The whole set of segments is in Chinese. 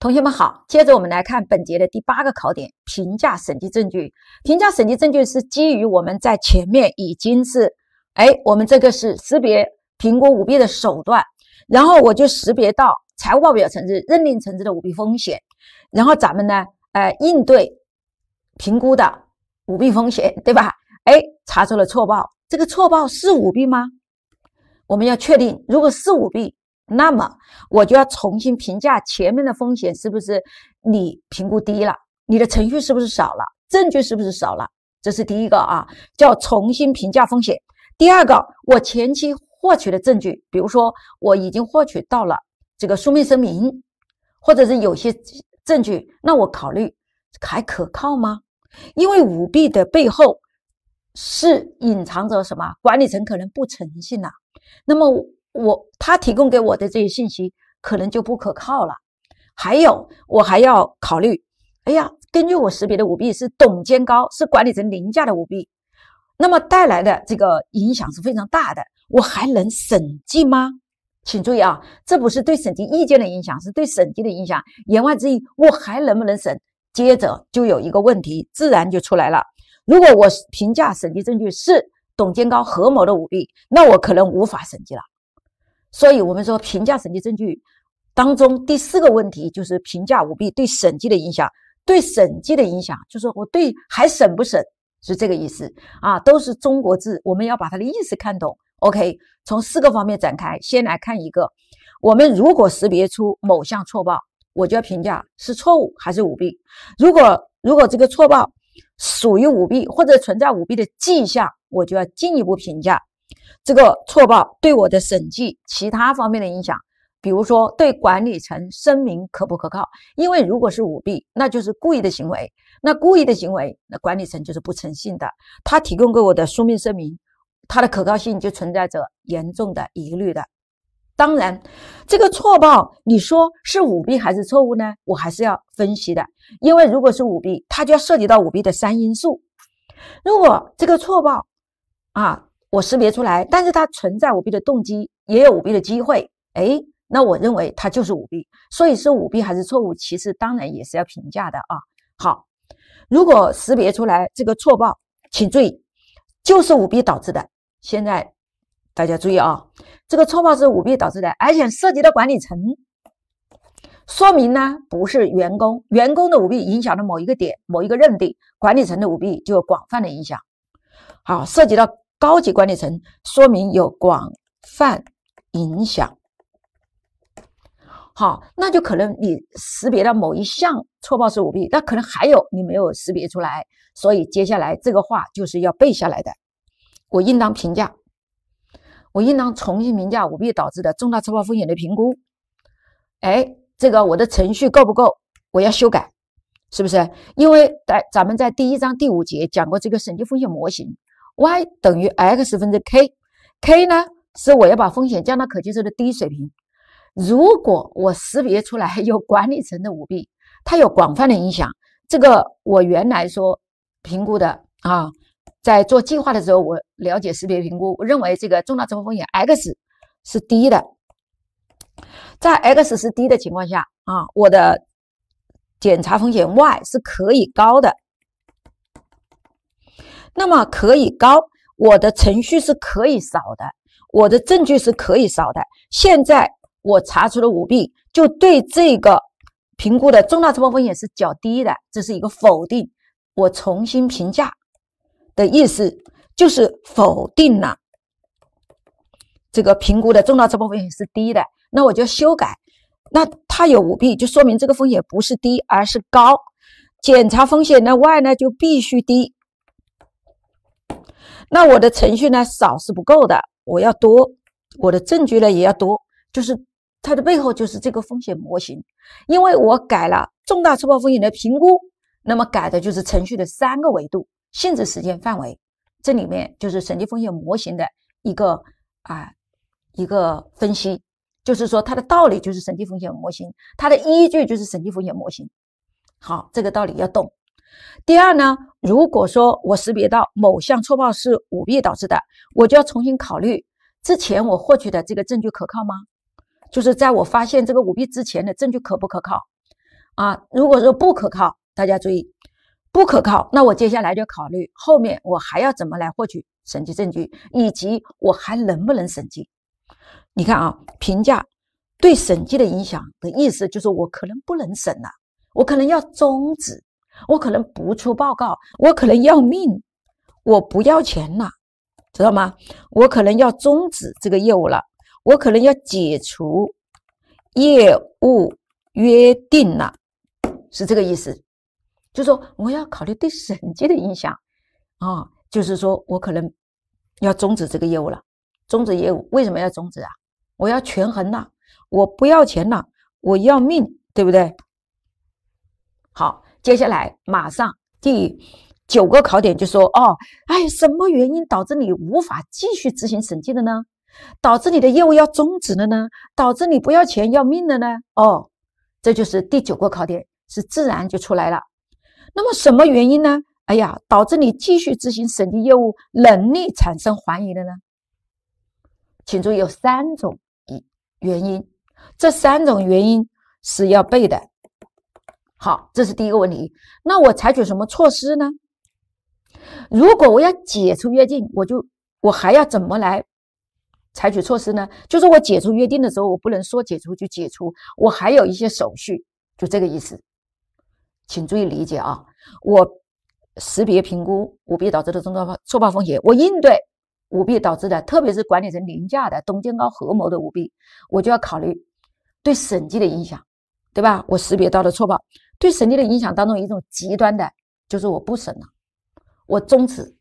同学们好，接着我们来看本节的第八个考点：评价审计证据。评价审计证据是基于我们在前面已经是，哎，我们这个是识别、评估舞弊的手段，然后我就识别到财务报表层次、认定层次的舞弊风险，然后咱们呢，哎，应对评估的舞弊风险，对吧？哎，查出了错报，这个错报是舞弊吗？我们要确定，如果是舞弊。那么我就要重新评价前面的风险是不是你评估低了，你的程序是不是少了，证据是不是少了？这是第一个啊，叫重新评价风险。第二个，我前期获取的证据，比如说我已经获取到了这个书面声明，或者是有些证据，那我考虑还可靠吗？因为舞弊的背后是隐藏着什么？管理层可能不诚信了。那么。我他提供给我的这些信息可能就不可靠了，还有我还要考虑，哎呀，根据我识别的舞弊是董监高是管理层凌驾的舞弊，那么带来的这个影响是非常大的，我还能审计吗？请注意啊，这不是对审计意见的影响，是对审计的影响。言外之意，我还能不能审？接着就有一个问题自然就出来了，如果我评价审计证据是董监高合谋的舞弊，那我可能无法审计了。所以我们说，评价审计证据当中第四个问题就是评价舞弊对审计的影响。对审计的影响，就是我对还审不审是这个意思啊，都是中国字，我们要把它的意思看懂。OK，从四个方面展开，先来看一个，我们如果识别出某项错报，我就要评价是错误还是舞弊。如果如果这个错报属于舞弊或者存在舞弊的迹象，我就要进一步评价。这个错报对我的审计其他方面的影响，比如说对管理层声明可不可靠？因为如果是舞弊，那就是故意的行为。那故意的行为，那管理层就是不诚信的。他提供给我的书面声明，它的可靠性就存在着严重的疑虑的。当然，这个错报你说是舞弊还是错误呢？我还是要分析的，因为如果是舞弊，它就要涉及到舞弊的三因素。如果这个错报啊。我识别出来，但是它存在舞弊的动机，也有舞弊的机会。哎，那我认为它就是舞弊，所以是舞弊还是错误，其实当然也是要评价的啊。好，如果识别出来这个错报，请注意，就是舞弊导致的。现在大家注意啊，这个错报是舞弊导致的，而且涉及到管理层，说明呢不是员工，员工的舞弊影响了某一个点、某一个认定，管理层的舞弊就有广泛的影响。好，涉及到。高级管理层说明有广泛影响。好，那就可能你识别了某一项错报是舞弊，那可能还有你没有识别出来。所以接下来这个话就是要背下来的。我应当评价，我应当重新评价舞弊导致的重大错报风险的评估。哎，这个我的程序够不够？我要修改，是不是？因为在咱们在第一章第五节讲过这个审计风险模型。y 等于 x 分之 k，k 呢是我要把风险降到可接受的低水平。如果我识别出来有管理层的舞弊，它有广泛的影响，这个我原来说评估的啊，在做计划的时候我了解识别评估，我认为这个重大综合风险 x 是低的，在 x 是低的情况下啊，我的检查风险 y 是可以高的。那么可以高，我的程序是可以少的，我的证据是可以少的。现在我查出了舞弊，就对这个评估的重大错报风险是较低的，这是一个否定。我重新评价的意思，就是否定了这个评估的重大错报风险是低的。那我就修改。那他有舞弊，就说明这个风险不是低，而是高。检查风险的外呢就必须低。那我的程序呢少是不够的，我要多，我的证据呢也要多，就是它的背后就是这个风险模型，因为我改了重大错报风险的评估，那么改的就是程序的三个维度：性质、时间、范围。这里面就是审计风险模型的一个啊一个分析，就是说它的道理就是审计风险模型，它的依据就是审计风险模型。好，这个道理要懂。第二呢，如果说我识别到某项错报是舞弊导致的，我就要重新考虑之前我获取的这个证据可靠吗？就是在我发现这个舞弊之前的证据可不可靠？啊，如果说不可靠，大家注意，不可靠，那我接下来就考虑后面我还要怎么来获取审计证据，以及我还能不能审计？你看啊，评价对审计的影响的意思就是我可能不能审了，我可能要终止。我可能不出报告，我可能要命，我不要钱了，知道吗？我可能要终止这个业务了，我可能要解除业务约定了，是这个意思。就是说，我要考虑对审计的影响啊，就是说我可能要终止这个业务了。终止业务为什么要终止啊？我要权衡了，我不要钱了，我要命，对不对？好。接下来马上第九个考点就说哦，哎，什么原因导致你无法继续执行审计的呢？导致你的业务要终止了呢？导致你不要钱要命了呢？哦，这就是第九个考点，是自然就出来了。那么什么原因呢？哎呀，导致你继续执行审计业务能力产生怀疑的呢？请注意有三种原因，这三种原因是要背的。好，这是第一个问题。那我采取什么措施呢？如果我要解除约定，我就我还要怎么来采取措施呢？就是我解除约定的时候，我不能说解除就解除，我还有一些手续，就这个意思，请注意理解啊。我识别评估舞弊导致的重大错报风险，我应对舞弊导致的，特别是管理层凌驾的、中间高合谋的舞弊，我就要考虑对审计的影响，对吧？我识别到了错报。对审计的影响当中，一种极端的就是我不审了，我终止。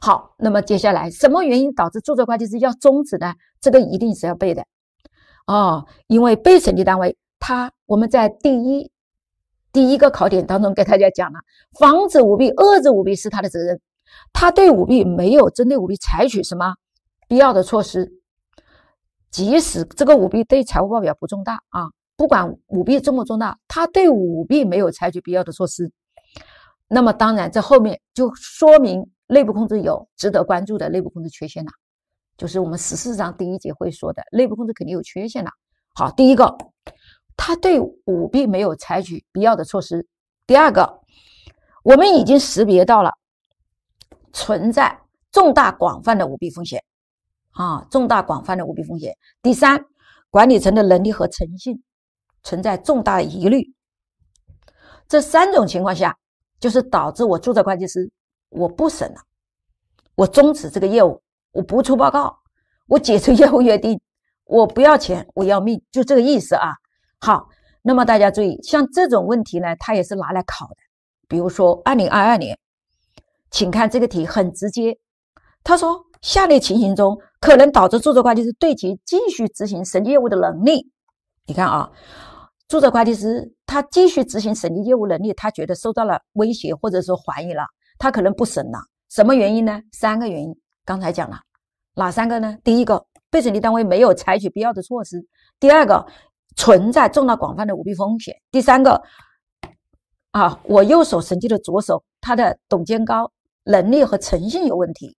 好，那么接下来什么原因导致注册会计师要终止呢？这个一定是要背的啊！因为被审计单位他我们在第一第一个考点当中给大家讲了，防止舞弊、遏制舞弊是他的责任，他对舞弊没有针对舞弊采取什么必要的措施，即使这个舞弊对财务报表不重大啊。不管舞弊重么重大，他对舞弊没有采取必要的措施，那么当然在后面就说明内部控制有值得关注的内部控制缺陷了，就是我们十四章第一节会说的内部控制肯定有缺陷了。好，第一个，他对舞弊没有采取必要的措施；第二个，我们已经识别到了存在重大广泛的舞弊风险，啊，重大广泛的舞弊风险；第三，管理层的能力和诚信。存在重大疑虑，这三种情况下，就是导致我注册会计师我不审了，我终止这个业务，我不出报告，我解除业务约定，我不要钱，我要命，就这个意思啊。好，那么大家注意，像这种问题呢，他也是拿来考的。比如说二零二二年，请看这个题很直接，他说下列情形中可能导致注册会计师对其继续执行审计业务的能力，你看啊。注册会计师他继续执行审计业务能力，他觉得受到了威胁或者说怀疑了，他可能不审了。什么原因呢？三个原因，刚才讲了，哪三个呢？第一个，被审计单位没有采取必要的措施；第二个，存在重大广泛的舞弊风险；第三个，啊，我右手审计的左手，他的董监高能力和诚信有问题。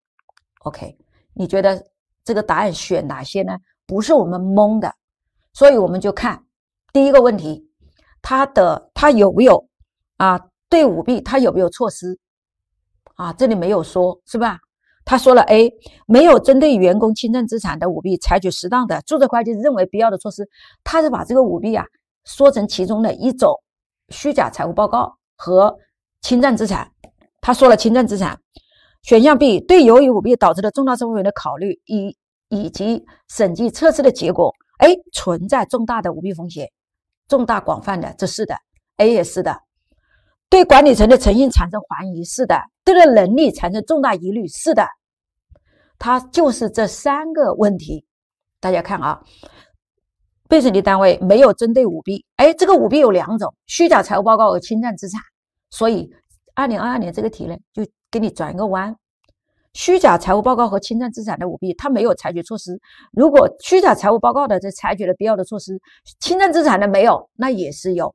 OK，你觉得这个答案选哪些呢？不是我们蒙的，所以我们就看。第一个问题，他的他有没有啊？对舞弊他有没有措施啊？这里没有说，是吧？他说了 A，没有针对员工侵占资产的舞弊采取适当的注册会计认为必要的措施。他是把这个舞弊啊说成其中的一种虚假财务报告和侵占资产。他说了侵占资产。选项 B 对由于舞弊导致的重大错误的考虑以以及审计测试的结果，哎，存在重大的舞弊风险。重大广泛的这是的，A 也是的，对管理层的诚信产生怀疑是的，对这能力产生重大疑虑是的，它就是这三个问题。大家看啊，被审计单位没有针对舞弊，哎，这个舞弊有两种：虚假财务报告和侵占资产。所以，二零二二年这个题呢，就给你转一个弯。虚假财务报告和侵占资产的舞弊，他没有采取措施。如果虚假财务报告的这采取了必要的措施，侵占资产的没有，那也是有，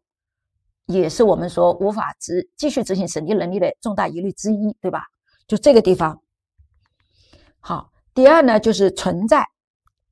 也是我们说无法执继续执行审计能力的重大疑虑之一，对吧？就这个地方。好，第二呢，就是存在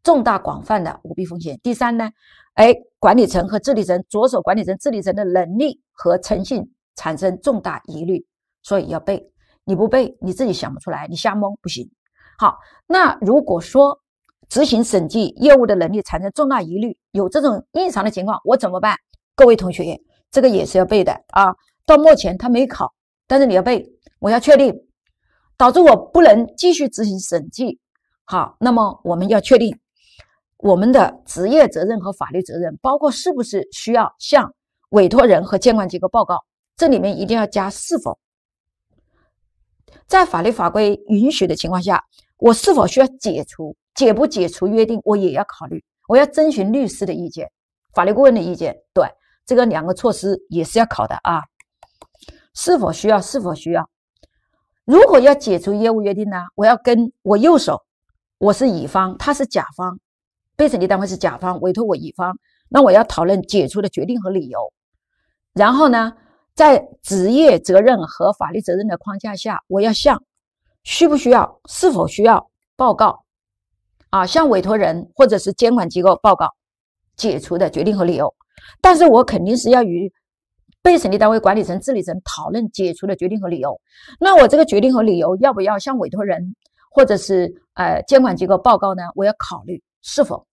重大广泛的舞弊风险。第三呢，哎，管理层和治理层，左手管理层、治理层的能力和诚信产生重大疑虑，所以要背。你不背你自己想不出来，你瞎蒙不行。好，那如果说执行审计业务的能力产生重大疑虑，有这种异常的情况，我怎么办？各位同学，这个也是要背的啊。到目前他没考，但是你要背。我要确定导致我不能继续执行审计。好，那么我们要确定我们的职业责任和法律责任，包括是不是需要向委托人和监管机构报告。这里面一定要加是否。在法律法规允许的情况下，我是否需要解除？解不解除约定，我也要考虑，我要征询律师的意见、法律顾问的意见。对，这个两个措施也是要考的啊。是否需要？是否需要？如果要解除业务约定呢？我要跟我右手，我是乙方，他是甲方，被审计单位是甲方，委托我乙方，那我要讨论解除的决定和理由。然后呢？在职业责任和法律责任的框架下，我要向需不需要、是否需要报告啊，向委托人或者是监管机构报告解除的决定和理由。但是我肯定是要与被审计单位管理层、治理层讨论解除的决定和理由。那我这个决定和理由要不要向委托人或者是呃监管机构报告呢？我要考虑是否，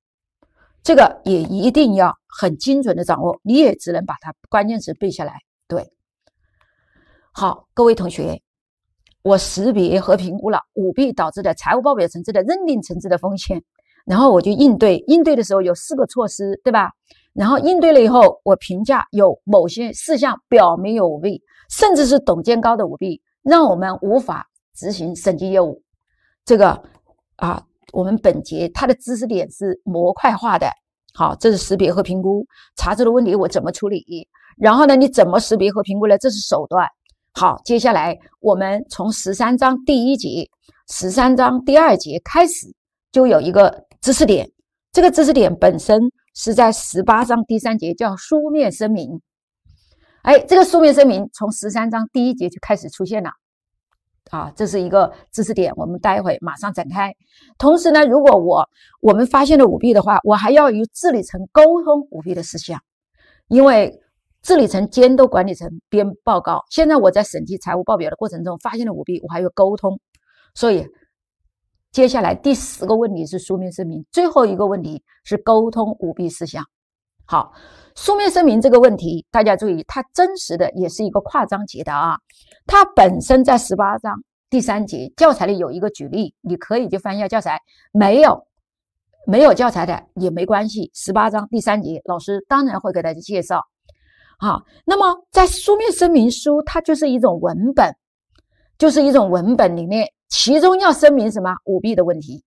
这个也一定要很精准的掌握。你也只能把它关键词背下来。对，好，各位同学，我识别和评估了舞弊导致的财务报表层次的认定层次的风险，然后我就应对。应对的时候有四个措施，对吧？然后应对了以后，我评价有某些事项表明有舞弊，甚至是董监高的舞弊，让我们无法执行审计业务。这个啊，我们本节它的知识点是模块化的。好，这是识别和评估查出的问题，我怎么处理？然后呢？你怎么识别和评估呢？这是手段。好，接下来我们从十三章第一节、十三章第二节开始，就有一个知识点。这个知识点本身是在十八章第三节叫书面声明。哎，这个书面声明从十三章第一节就开始出现了啊，这是一个知识点。我们待会马上展开。同时呢，如果我我们发现了舞弊的话，我还要与治理层沟通舞弊的事项，因为。治理层监督管理层编报告。现在我在审计财务报表的过程中发现了舞弊，我还有沟通。所以接下来第十个问题是书面声明，最后一个问题，是沟通舞弊事项。好，书面声明这个问题，大家注意，它真实的也是一个跨章节的啊。它本身在十八章第三节教材里有一个举例，你可以就翻一下教材。没有，没有教材的也没关系。十八章第三节，老师当然会给大家介绍。啊。那么在书面声明书，它就是一种文本，就是一种文本里面，其中要声明什么舞弊的问题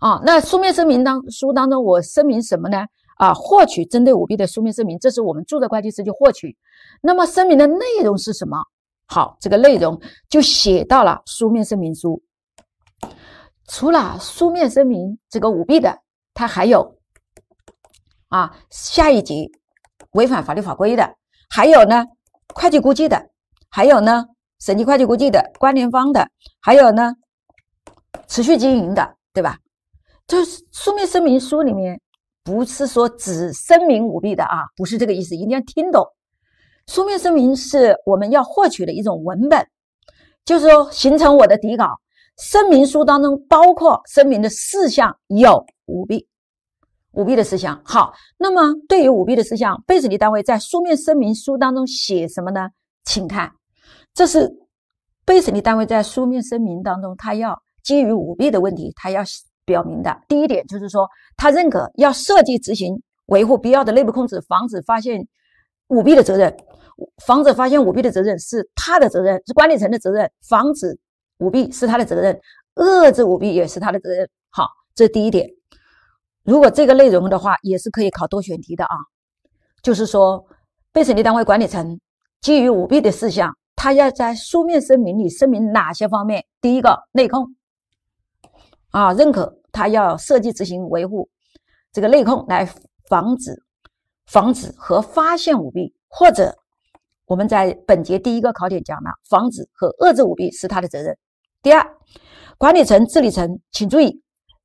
啊？那书面声明当书当中，我声明什么呢？啊，获取针对舞弊的书面声明，这是我们注册会计师去获取。那么声明的内容是什么？好，这个内容就写到了书面声明书。除了书面声明这个舞弊的，它还有啊，下一节。违反法律法规的，还有呢，会计估计的，还有呢，审计会计估计的关联方的，还有呢，持续经营的，对吧？就是书面声明书里面不是说只声明舞弊的啊，不是这个意思，一定要听懂。书面声明是我们要获取的一种文本，就是说形成我的底稿。声明书当中包括声明的事项有舞弊。舞弊的思想好，那么对于舞弊的思想，被审计单位在书面声明书当中写什么呢？请看，这是被审计单位在书面声明当中，他要基于舞弊的问题，他要表明的第一点就是说，他认可要设计、执行、维护必要的内部控制，防止发现舞弊的责任，防止发现舞弊的责任是他的责任，是管理层的责任，防止舞弊是他的责任，遏制舞弊也是他的责任。好，这是第一点。如果这个内容的话，也是可以考多选题的啊。就是说，被审计单位管理层基于舞弊的事项，他要在书面声明里声明哪些方面？第一个，内控啊，认可他要设计、执行、维护这个内控来防止、防止和发现舞弊，或者我们在本节第一个考点讲了，防止和遏制舞弊是他的责任。第二，管理层治理层，请注意，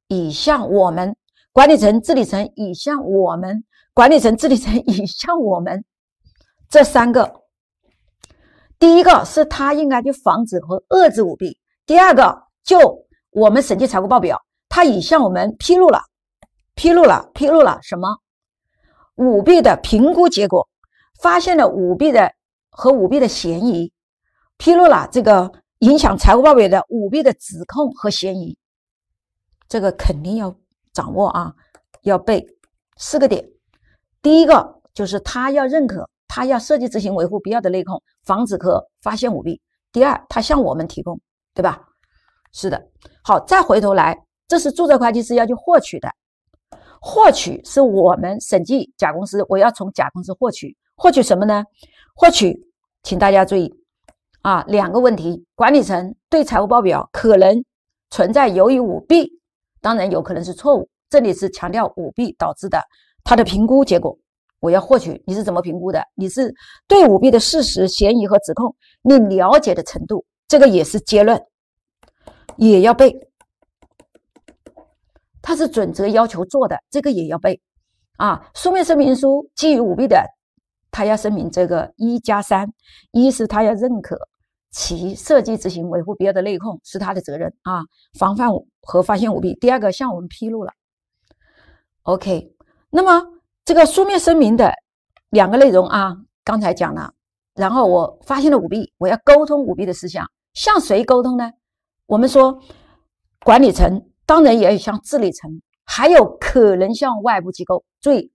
已向我们。管理层、治理层已向我们，管理层、治理层已向我们这三个，第一个是他应该去防止和遏制舞弊；第二个，就我们审计财务报表，他已向我们披露了，披露了，披露了什么？舞弊的评估结果，发现了舞弊的和舞弊的嫌疑，披露了这个影响财务报表的舞弊的指控和嫌疑，这个肯定要。掌握啊，要背四个点。第一个就是他要认可，他要设计执行维护必要的内控，防止和发现舞弊。第二，他向我们提供，对吧？是的。好，再回头来，这是注册会计师要去获取的，获取是我们审计甲公司，我要从甲公司获取，获取什么呢？获取，请大家注意啊，两个问题：管理层对财务报表可能存在由于舞弊。当然有可能是错误，这里是强调舞弊导致的，他的评估结果我要获取，你是怎么评估的？你是对舞弊的事实、嫌疑和指控，你了解的程度，这个也是结论，也要背。它是准则要求做的，这个也要背。啊，书面声明书基于舞弊的，他要声明这个一加三，一是他要认可。其设计、执行、维护必要的内控是他的责任啊，防范和发现舞弊。第二个向我们披露了，OK。那么这个书面声明的两个内容啊，刚才讲了。然后我发现了舞弊，我要沟通舞弊的思想，向谁沟通呢？我们说管理层当然也要向治理层，还有可能向外部机构。注意。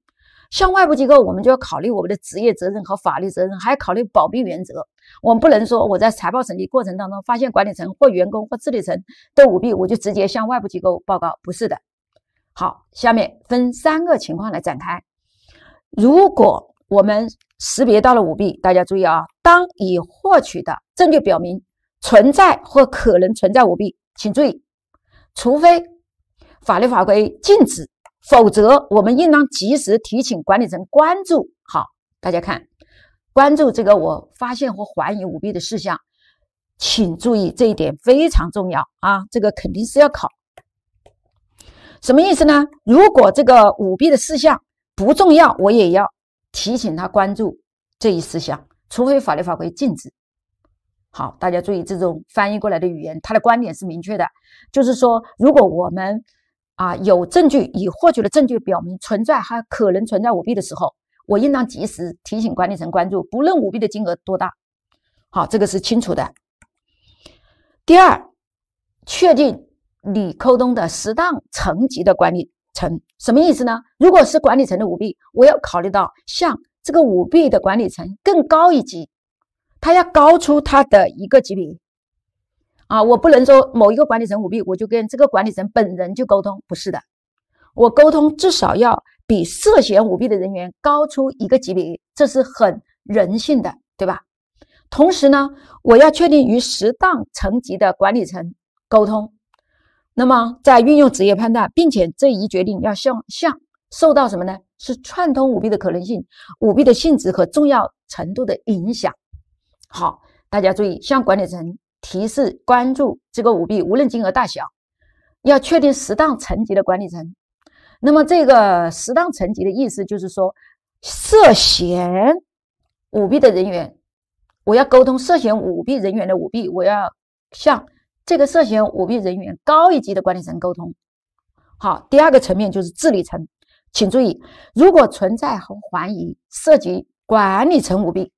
向外部机构，我们就要考虑我们的职业责任和法律责任，还要考虑保密原则。我们不能说我在财报审计过程当中发现管理层或员工或治理层都舞弊，我就直接向外部机构报告，不是的。好，下面分三个情况来展开。如果我们识别到了舞弊，大家注意啊，当已获取的证据表明存在或可能存在舞弊，请注意，除非法律法规禁止。否则，我们应当及时提醒管理层关注好。大家看，关注这个我发现和怀疑舞弊的事项，请注意这一点非常重要啊！这个肯定是要考。什么意思呢？如果这个舞弊的事项不重要，我也要提醒他关注这一事项，除非法律法规禁止。好，大家注意这种翻译过来的语言，他的观点是明确的，就是说，如果我们。啊，有证据已获取的证据表明存在还可能存在舞弊的时候，我应当及时提醒管理层关注，不论舞弊的金额多大。好，这个是清楚的。第二，确定你扣东的适当层级的管理层，什么意思呢？如果是管理层的舞弊，我要考虑到像这个舞弊的管理层更高一级，他要高出他的一个级别。啊，我不能说某一个管理层舞弊，我就跟这个管理层本人就沟通，不是的，我沟通至少要比涉嫌舞弊的人员高出一个级别，这是很人性的，对吧？同时呢，我要确定与适当层级的管理层沟通，那么在运用职业判断，并且这一决定要向向受到什么呢？是串通舞弊的可能性、舞弊的性质和重要程度的影响。好，大家注意向管理层。提示关注这个舞弊，无论金额大小，要确定适当层级的管理层。那么，这个适当层级的意思就是说，涉嫌舞弊的人员，我要沟通涉嫌舞弊人员的舞弊，我要向这个涉嫌舞弊人员高一级的管理层沟通。好，第二个层面就是治理层，请注意，如果存在和怀疑涉及管理层舞弊。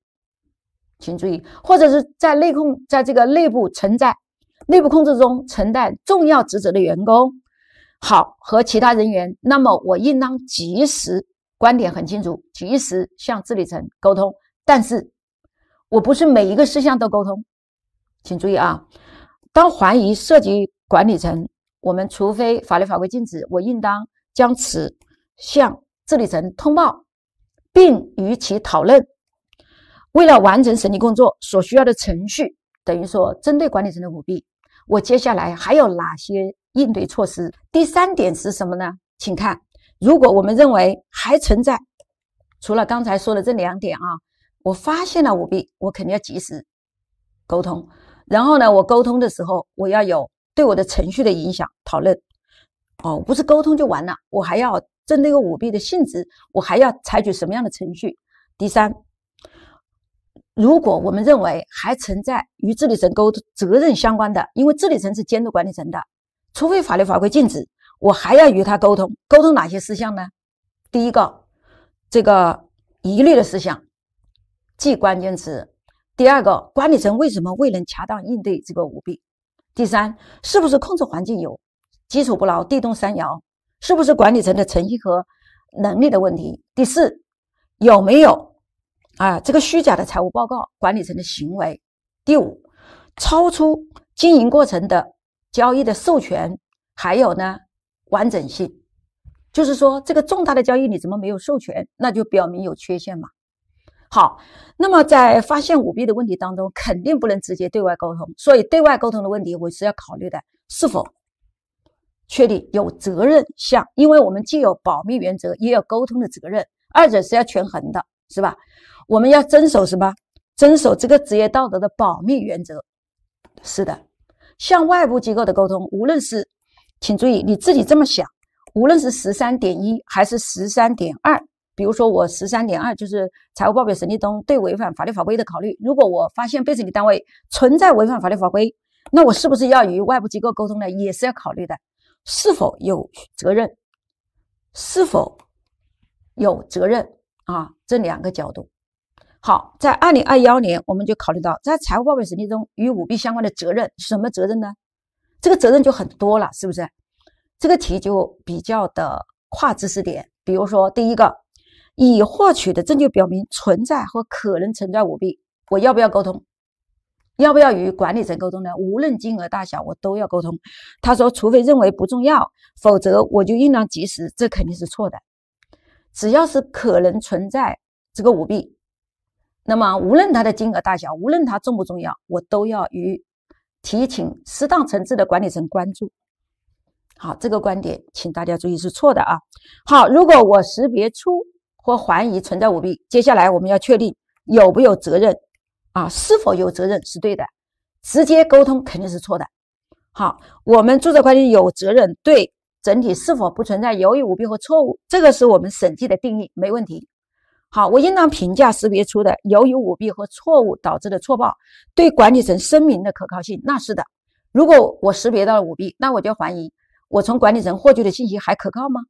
请注意，或者是在内控，在这个内部存在内部控制中承担重要职责的员工，好和其他人员，那么我应当及时，观点很清楚，及时向治理层沟通。但是我不是每一个事项都沟通，请注意啊。当怀疑涉及管理层，我们除非法律法规禁止，我应当将此向治理层通报，并与其讨论。为了完成审计工作所需要的程序，等于说针对管理层的舞弊，我接下来还有哪些应对措施？第三点是什么呢？请看，如果我们认为还存在，除了刚才说的这两点啊，我发现了舞弊，我肯定要及时沟通。然后呢，我沟通的时候，我要有对我的程序的影响讨论。哦，不是沟通就完了，我还要针对个舞弊的性质，我还要采取什么样的程序？第三。如果我们认为还存在与治理层沟通责任相关的，因为治理层是监督管理层的，除非法律法规禁止，我还要与他沟通。沟通哪些事项呢？第一个，这个疑虑的事项，记关键词。第二个，管理层为什么未能恰当应对这个舞弊？第三，是不是控制环境有基础不牢地动山摇？是不是管理层的诚信和能力的问题？第四，有没有？啊，这个虚假的财务报告，管理层的行为。第五，超出经营过程的交易的授权，还有呢，完整性，就是说这个重大的交易你怎么没有授权，那就表明有缺陷嘛。好，那么在发现舞弊的问题当中，肯定不能直接对外沟通，所以对外沟通的问题我是要考虑的，是否确立有责任项，因为我们既有保密原则，也有沟通的责任，二者是要权衡的。是吧？我们要遵守什么？遵守这个职业道德的保密原则。是的，向外部机构的沟通，无论是，请注意你自己这么想，无论是十三点一还是十三点二，比如说我十三点二就是财务报表审计中对违反法律法规的考虑。如果我发现被审计单位存在违反法律法规，那我是不是要与外部机构沟通呢？也是要考虑的，是否有责任？是否有责任？啊，这两个角度好，在二零二幺年我们就考虑到，在财务报表审计中与舞弊相关的责任是什么责任呢？这个责任就很多了，是不是？这个题就比较的跨知识点。比如说，第一个，已获取的证据表明存在和可能存在舞弊，我要不要沟通？要不要与管理层沟通呢？无论金额大小，我都要沟通。他说，除非认为不重要，否则我就应当及时，这肯定是错的。只要是可能存在这个舞弊，那么无论它的金额大小，无论它重不重要，我都要与提请适当层次的管理层关注。好，这个观点请大家注意是错的啊。好，如果我识别出或怀疑存在舞弊，接下来我们要确定有没有责任啊，是否有责任是对的，直接沟通肯定是错的。好，我们注册会计有责任对。整体是否不存在由于舞弊和错误？这个是我们审计的定义，没问题。好，我应当评价识别出的由于舞弊和错误导致的错报对管理层声明的可靠性。那是的，如果我识别到了舞弊，那我就怀疑我从管理层获取的信息还可靠吗？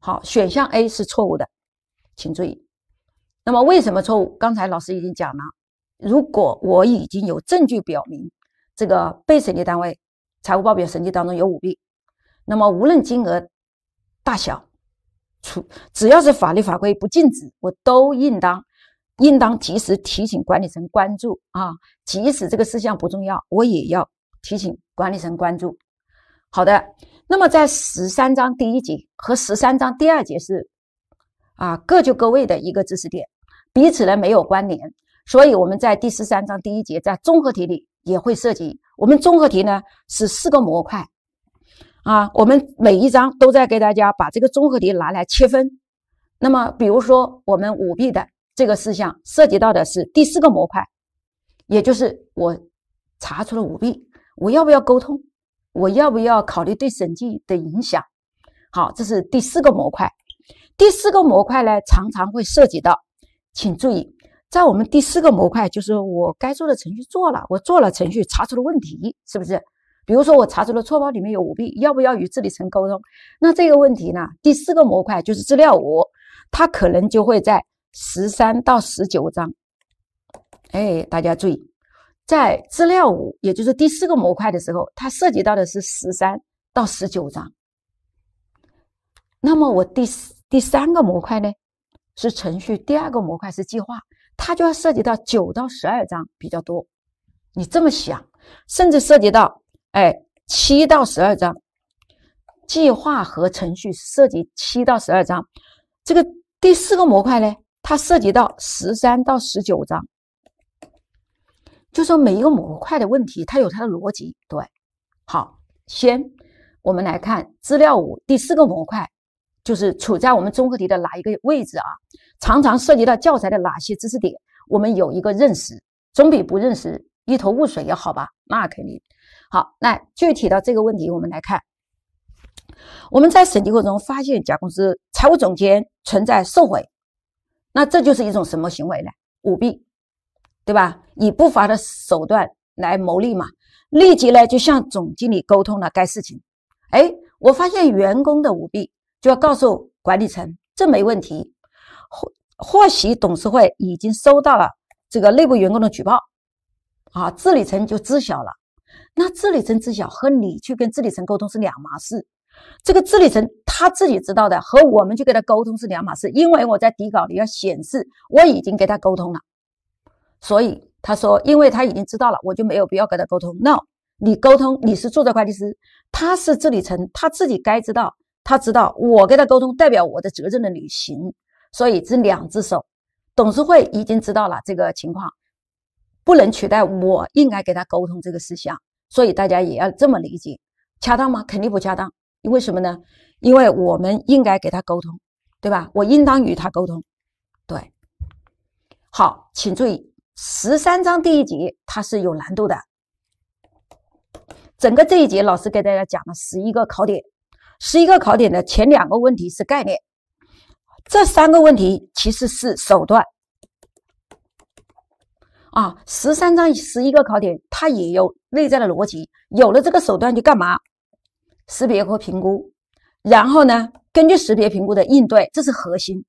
好，选项 A 是错误的，请注意。那么为什么错误？刚才老师已经讲了，如果我已经有证据表明这个被审计单位财务报表审计当中有舞弊。那么，无论金额大小，除只要是法律法规不禁止，我都应当应当及时提醒管理层关注啊。即使这个事项不重要，我也要提醒管理层关注。好的，那么在十三章第一节和十三章第二节是啊各就各位的一个知识点，彼此呢没有关联。所以我们在第十三章第一节在综合题里也会涉及。我们综合题呢是四个模块。啊，我们每一章都在给大家把这个综合题拿来切分。那么，比如说我们舞弊的这个事项涉及到的是第四个模块，也就是我查出了舞弊，我要不要沟通？我要不要考虑对审计的影响？好，这是第四个模块。第四个模块呢，常常会涉及到，请注意，在我们第四个模块就是我该做的程序做了，我做了程序查出了问题，是不是？比如说，我查出了错包里面有舞弊，要不要与治理层沟通？那这个问题呢？第四个模块就是资料五，它可能就会在十三到十九章。哎，大家注意，在资料五，也就是第四个模块的时候，它涉及到的是十三到十九章。那么我第第三个模块呢，是程序；第二个模块是计划，它就要涉及到九到十二章比较多。你这么想，甚至涉及到。哎，七到十二章计划和程序涉及七到十二章，这个第四个模块呢，它涉及到十三到十九章。就说每一个模块的问题，它有它的逻辑。对，好，先我们来看资料五第四个模块，就是处在我们综合题的哪一个位置啊？常常涉及到教材的哪些知识点？我们有一个认识，总比不认识一头雾水要好吧？那肯定。好，那具体到这个问题，我们来看，我们在审计过程中发现甲公司财务总监存在受贿，那这就是一种什么行为呢？舞弊，对吧？以不法的手段来牟利嘛。立即呢，就向总经理沟通了该事情。哎，我发现员工的舞弊，就要告诉管理层，这没问题。或或许董事会已经收到了这个内部员工的举报，啊，治理层就知晓了。那治理层知晓和你去跟治理层沟通是两码事，这个治理层他自己知道的，和我们去跟他沟通是两码事。因为我在底稿里要显示我已经跟他沟通了，所以他说，因为他已经知道了，我就没有必要跟他沟通。No，你沟通你是注册会计师，他是治理层，他自己该知道，他知道我跟他沟通代表我的责任的履行，所以这两只手。董事会已经知道了这个情况，不能取代我应该给他沟通这个事项。所以大家也要这么理解，恰当吗？肯定不恰当，因为什么呢？因为我们应该给他沟通，对吧？我应当与他沟通，对。好，请注意，十三章第一节它是有难度的。整个这一节，老师给大家讲了十一个考点，十一个考点的前两个问题是概念，这三个问题其实是手段。啊，十三章十一个考点，它也有内在的逻辑。有了这个手段就干嘛？识别和评估，然后呢，根据识别评估的应对，这是核心。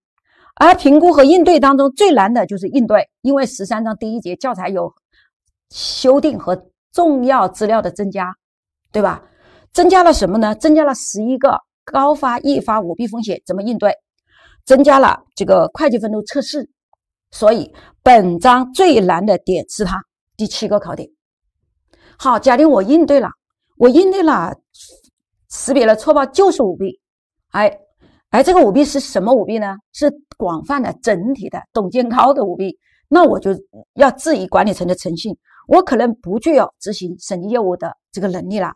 而评估和应对当中最难的就是应对，因为十三章第一节教材有修订和重要资料的增加，对吧？增加了什么呢？增加了十一个高发易发舞弊风险怎么应对？增加了这个会计分录测试。所以，本章最难的点是它第七个考点。好，假定我应对了，我应对了，识别了错报就是舞弊，哎，哎，这个舞弊是什么舞弊呢？是广泛的、整体的、董建高的舞弊。那我就要质疑管理层的诚信，我可能不具有执行审计业务的这个能力了。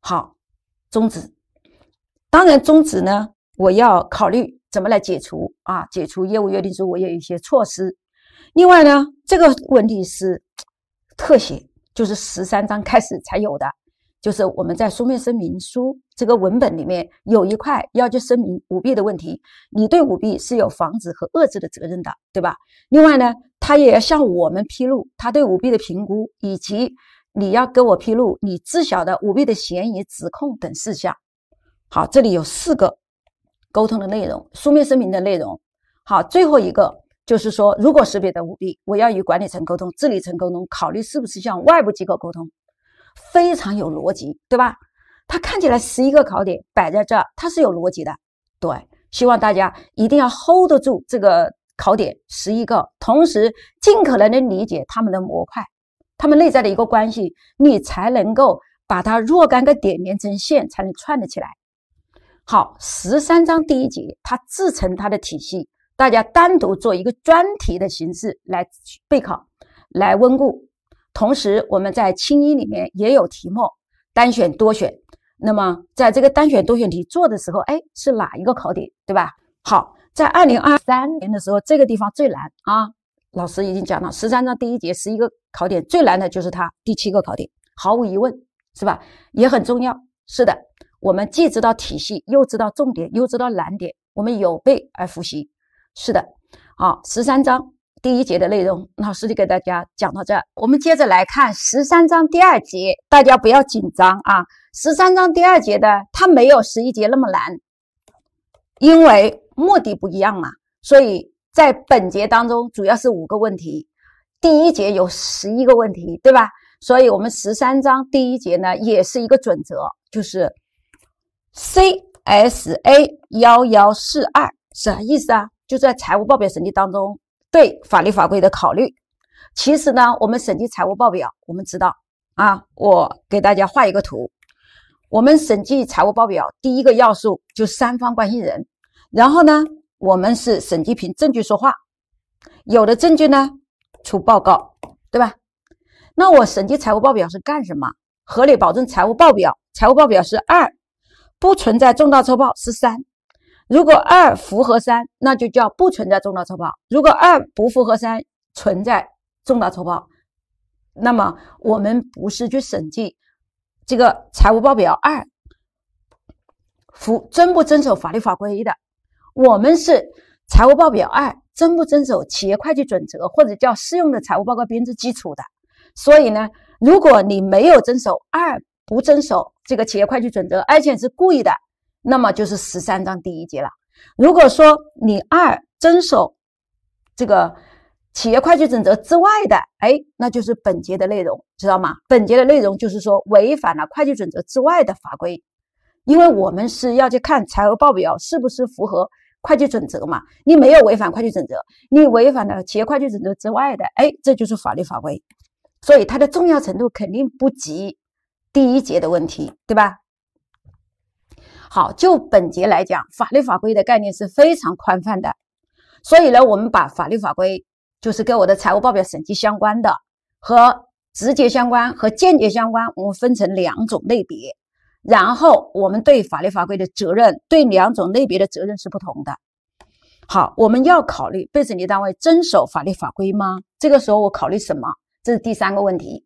好，终止。当然，终止呢，我要考虑。怎么来解除啊？解除业务约定书，我有一些措施。另外呢，这个问题是特写，就是十三章开始才有的，就是我们在书面声明书这个文本里面有一块要求声明舞弊的问题，你对舞弊是有防止和遏制的责任的，对吧？另外呢，他也要向我们披露他对舞弊的评估，以及你要给我披露你知晓的舞弊的嫌疑、指控等事项。好，这里有四个。沟通的内容，书面声明的内容，好，最后一个就是说，如果识别的无力，我要与管理层沟通，治理层沟通，考虑是不是向外部机构沟通，非常有逻辑，对吧？它看起来十一个考点摆在这儿，它是有逻辑的，对，希望大家一定要 hold 住这个考点十一个，同时尽可能的理解他们的模块，他们内在的一个关系，你才能够把它若干个点连成线，才能串得起来。好，十三章第一节，它自成它的体系，大家单独做一个专题的形式来备考，来温故。同时，我们在清一里面也有题目，单选、多选。那么，在这个单选、多选题做的时候，哎，是哪一个考点，对吧？好，在二零二三年的时候，这个地方最难啊。老师已经讲了，十三章第一节十一个考点，最难的就是它第七个考点，毫无疑问，是吧？也很重要，是的。我们既知道体系，又知道重点，又知道难点，我们有备而复习。是的，好，十三章第一节的内容，老师就给大家讲到这儿。我们接着来看十三章第二节，大家不要紧张啊。十三章第二节的，它没有十一节那么难，因为目的不一样嘛。所以在本节当中，主要是五个问题。第一节有十一个问题，对吧？所以，我们十三章第一节呢，也是一个准则，就是。C S A 幺幺四二啥意思啊？就在财务报表审计当中对法律法规的考虑。其实呢，我们审计财务报表，我们知道啊，我给大家画一个图。我们审计财务报表第一个要素就三方关系人，然后呢，我们是审计凭证据说话，有的证据呢出报告，对吧？那我审计财务报表是干什么？合理保证财务报表，财务报表是二。不存在重大错报是三，如果二符合三，那就叫不存在重大错报；如果二不符合三，存在重大错报，那么我们不是去审计这个财务报表二符遵不遵守法律法规的，我们是财务报表二遵不遵守企业会计准则或者叫适用的财务报告编制基础的。所以呢，如果你没有遵守二。不遵守这个企业会计准则，而且是故意的，那么就是十三章第一节了。如果说你二遵守这个企业会计准则之外的，哎，那就是本节的内容，知道吗？本节的内容就是说违反了会计准则之外的法规，因为我们是要去看财务报表是不是符合会计准则嘛？你没有违反会计准则，你违反了企业会计准则之外的，哎，这就是法律法规，所以它的重要程度肯定不及。第一节的问题，对吧？好，就本节来讲，法律法规的概念是非常宽泛的，所以呢，我们把法律法规就是跟我的财务报表审计相关的和直接相关和间接相关，我们分成两种类别。然后我们对法律法规的责任，对两种类别的责任是不同的。好，我们要考虑被审计单位遵守法律法规吗？这个时候我考虑什么？这是第三个问题。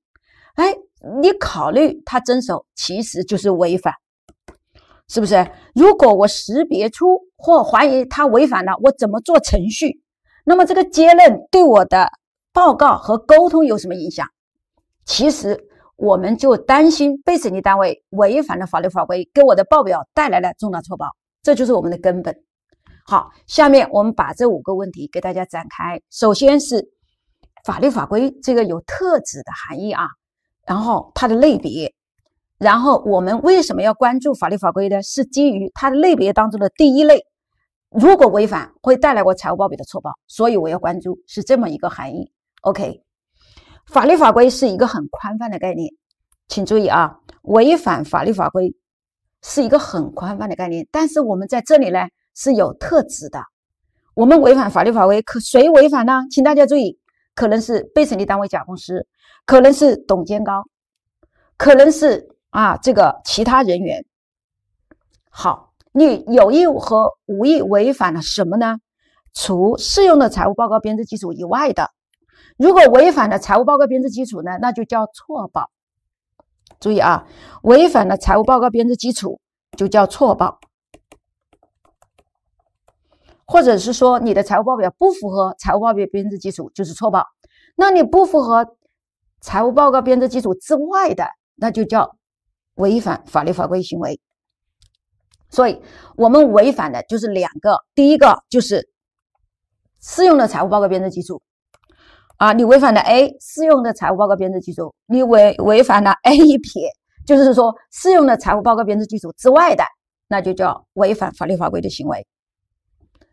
哎。你考虑他遵守，其实就是违反，是不是？如果我识别出或怀疑他违反了，我怎么做程序？那么这个结论对我的报告和沟通有什么影响？其实我们就担心被审计单位违反了法律法规，给我的报表带来了重大错报，这就是我们的根本。好，下面我们把这五个问题给大家展开。首先是法律法规这个有特指的含义啊。然后它的类别，然后我们为什么要关注法律法规呢？是基于它的类别当中的第一类，如果违反会带来过财务报表的错报，所以我要关注，是这么一个含义。OK，法律法规是一个很宽泛的概念，请注意啊，违反法律法规是一个很宽泛的概念，但是我们在这里呢是有特指的，我们违反法律法规，可谁违反呢？请大家注意，可能是被审计单位甲公司。可能是董监高，可能是啊这个其他人员。好，你有意和无意违反了什么呢？除适用的财务报告编制基础以外的，如果违反了财务报告编制基础呢，那就叫错报。注意啊，违反了财务报告编制基础就叫错报，或者是说你的财务报表不符合财务报表编制基础就是错报。那你不符合。财务报告编制基础之外的，那就叫违反法律法规行为。所以，我们违反的就是两个，第一个就是适用的财务报告编制基础，啊，你违反了 A 适用的财务报告编制基础，你违违反了 A 一撇，就是说适用的财务报告编制基础之外的，那就叫违反法律法规的行为。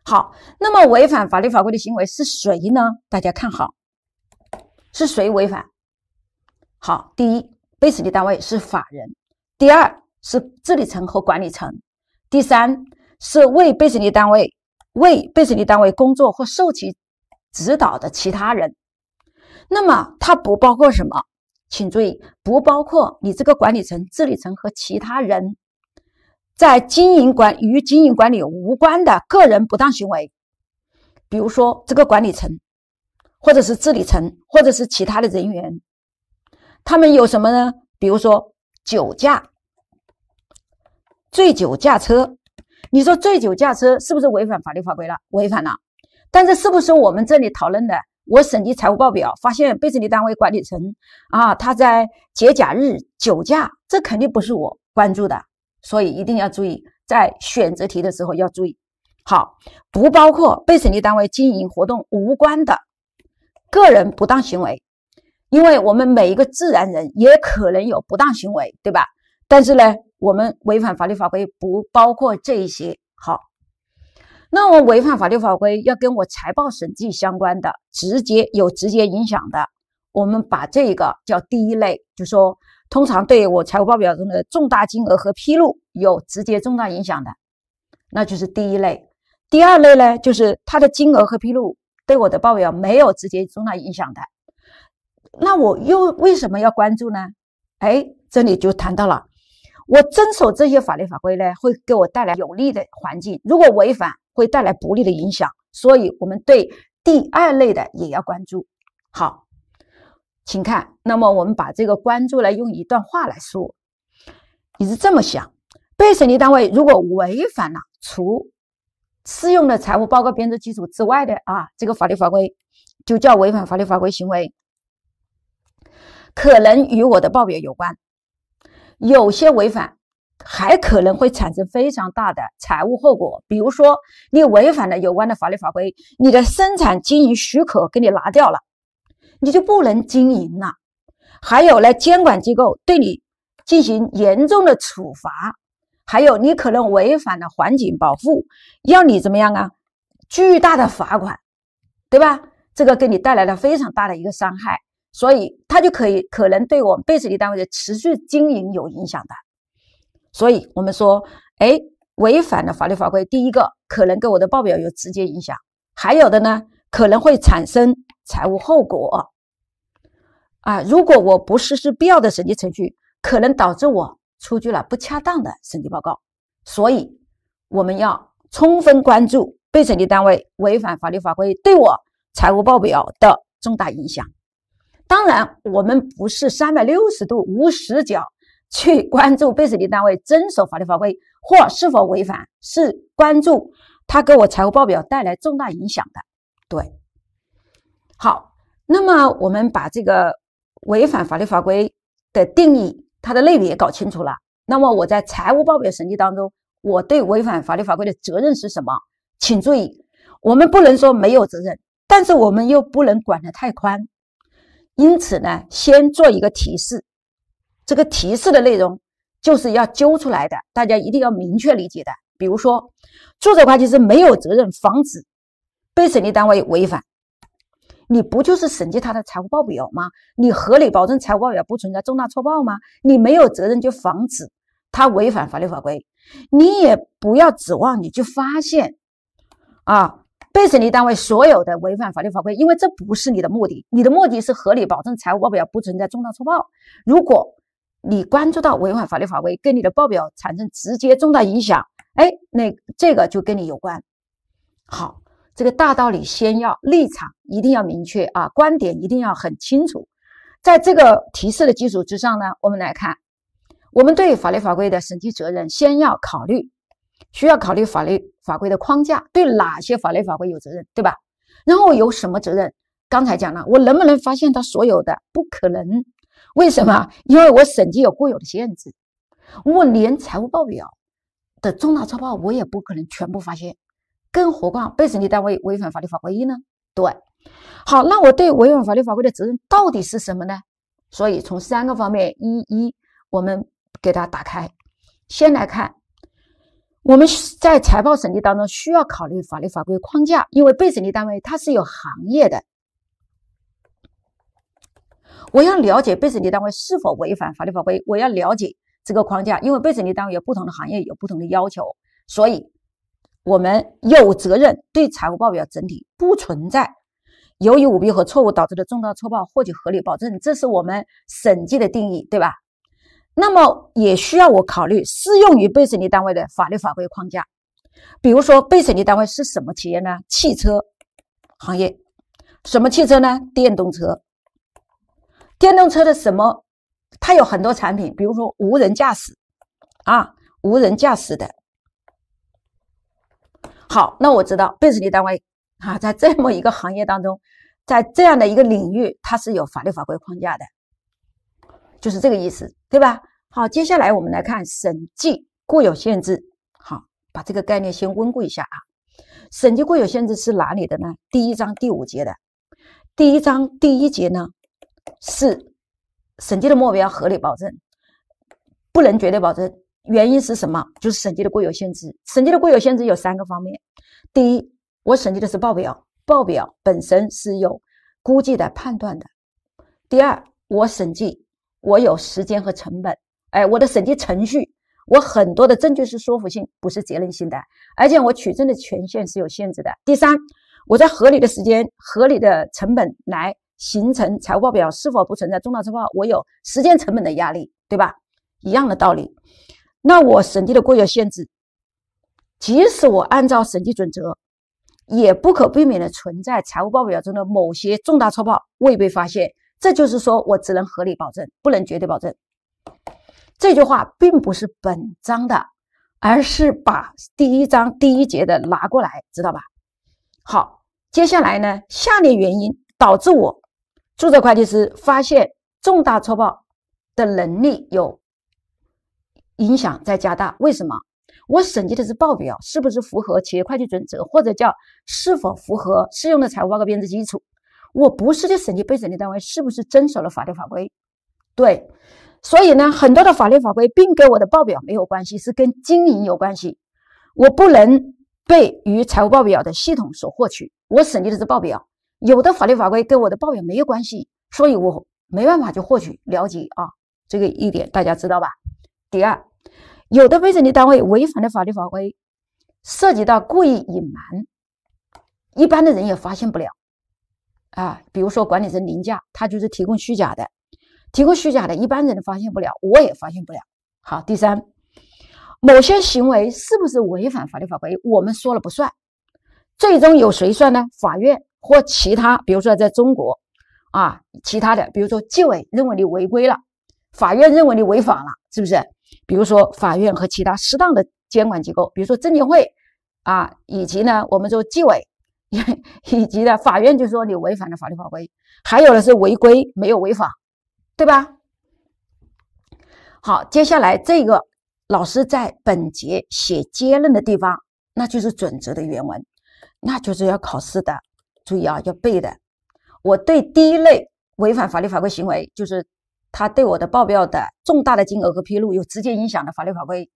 好，那么违反法律法规的行为是谁呢？大家看好，是谁违反？好，第一，被审计单位是法人；第二，是治理层和管理层；第三，是为被审计单位为被审计单位工作或受其指导的其他人。那么，它不包括什么？请注意，不包括你这个管理层、治理层和其他人在经营管与经营管理无关的个人不当行为，比如说这个管理层，或者是治理层，或者是其他的人员。他们有什么呢？比如说酒驾、醉酒驾车。你说醉酒驾车是不是违反法律法规了？违反了。但是是不是我们这里讨论的？我审计财务报表发现被审计单位管理层啊，他在节假日酒驾，这肯定不是我关注的。所以一定要注意，在选择题的时候要注意。好，不包括被审计单位经营活动无关的个人不当行为。因为我们每一个自然人也可能有不当行为，对吧？但是呢，我们违反法律法规不包括这一些。好，那我违反法律法规要跟我财报审计相关的、直接有直接影响的，我们把这个叫第一类，就说通常对我财务报表中的重大金额和披露有直接重大影响的，那就是第一类。第二类呢，就是它的金额和披露对我的报表没有直接重大影响的。那我又为什么要关注呢？哎，这里就谈到了，我遵守这些法律法规呢，会给我带来有利的环境；如果违反，会带来不利的影响。所以，我们对第二类的也要关注。好，请看，那么我们把这个关注呢，用一段话来说，你是这么想：被审计单位如果违反了除适用的财务报告编制基础之外的啊这个法律法规，就叫违反法律法规行为。可能与我的报表有关，有些违反，还可能会产生非常大的财务后果。比如说，你违反了有关的法律法规，你的生产经营许可给你拿掉了，你就不能经营了。还有呢，监管机构对你进行严重的处罚。还有，你可能违反了环境保护，要你怎么样啊？巨大的罚款，对吧？这个给你带来了非常大的一个伤害。所以，它就可以可能对我们被审计单位的持续经营有影响的。所以，我们说，哎，违反了法律法规，第一个可能跟我的报表有直接影响，还有的呢，可能会产生财务后果。啊，如果我不实施必要的审计程序，可能导致我出具了不恰当的审计报告。所以，我们要充分关注被审计单位违反法律法规对我财务报表的重大影响。当然，我们不是三百六十度无死角去 关注被审计单位遵守法律法规或是否违反，是关注它给我财务报表带来重大影响的。对，好，那么我们把这个违反法律法规的定义、它的类别搞清楚了。那么我在财务报表审计当中，我对违反法律法规的责任是什么？请注意，我们不能说没有责任，但是我们又不能管得太宽。因此呢，先做一个提示，这个提示的内容就是要揪出来的，大家一定要明确理解的。比如说，注册会计师没有责任防止被审计单位违反，你不就是审计他的财务报表吗？你合理保证财务报表不存在重大错报吗？你没有责任就防止他违反法律法规，你也不要指望你去发现啊。被审计单位所有的违反法律法规，因为这不是你的目的，你的目的是合理保证财务报表不存在重大错报。如果你关注到违反法律法规跟你的报表产生直接重大影响，哎，那这个就跟你有关。好，这个大道理先要立场一定要明确啊，观点一定要很清楚。在这个提示的基础之上呢，我们来看，我们对法律法规的审计责任先要考虑，需要考虑法律。法规的框架对哪些法律法规有责任，对吧？然后有什么责任？刚才讲了，我能不能发现他所有的？不可能，为什么？因为我审计有固有的限制，我连财务报表的重大错报我也不可能全部发现，更何况被审计单位违反法律法规呢？对，好，那我对违反法律法规的责任到底是什么呢？所以从三个方面一一我们给它打开，先来看。我们在财报审计当中需要考虑法律法规框架，因为被审计单位它是有行业的。我要了解被审计单位是否违反法律法规，我要了解这个框架，因为被审计单位有不同的行业有不同的要求，所以我们有责任对财务报表整体不存在由于舞弊和错误导致的重大错报获取合理保证，这是我们审计的定义，对吧？那么也需要我考虑适用于被审计单位的法律法规框架，比如说被审计单位是什么企业呢？汽车行业，什么汽车呢？电动车，电动车的什么？它有很多产品，比如说无人驾驶啊，无人驾驶的。好，那我知道被审计单位啊，在这么一个行业当中，在这样的一个领域，它是有法律法规框架的。就是这个意思，对吧？好，接下来我们来看审计固有限制。好，把这个概念先温故一下啊。审计固有限制是哪里的呢？第一章第五节的。第一章第一节呢是审计的目标，合理保证不能绝对保证。原因是什么？就是审计的固有限制。审计的固有限制有三个方面：第一，我审计的是报表，报表本身是有估计的判断的；第二，我审计。我有时间和成本，哎，我的审计程序，我很多的证据是说服性，不是结论性的，而且我取证的权限是有限制的。第三，我在合理的时间、合理的成本来形成财务报表，是否不存在重大错报？我有时间成本的压力，对吧？一样的道理，那我审计的过有限制，即使我按照审计准则，也不可避免的存在财务报表中的某些重大错报未被发现。这就是说，我只能合理保证，不能绝对保证。这句话并不是本章的，而是把第一章第一节的拿过来，知道吧？好，接下来呢，下列原因导致我注册会计师发现重大错报的能力有影响在加大。为什么？我审计的是报表，是不是符合企业会计准则，或者叫是否符合适用的财务报告编制基础？我不是去审计被审计单位是不是遵守了法律法规？对，所以呢，很多的法律法规并跟我的报表没有关系，是跟经营有关系。我不能被与财务报表的系统所获取。我审计的是报表，有的法律法规跟我的报表没有关系，所以我没办法去获取了解啊。这个一点大家知道吧？第二，有的被审计单位违反了法律法规，涉及到故意隐瞒，一般的人也发现不了。啊，比如说管理层凌驾，他就是提供虚假的，提供虚假的，一般人都发现不了，我也发现不了。好，第三，某些行为是不是违反法律法规，我们说了不算，最终由谁算呢？法院或其他，比如说在中国啊，其他的，比如说纪委认为你违规了，法院认为你违法了，是不是？比如说法院和其他适当的监管机构，比如说证监会啊，以及呢，我们说纪委。以及呢，法院就说你违反了法律法规，还有的是违规没有违法，对吧？好，接下来这个老师在本节写结论的地方，那就是准则的原文，那就是要考试的，注意啊，要背的。我对第一类违反法律法规行为，就是他对我的报表的重大的金额和披露有直接影响的法律法规，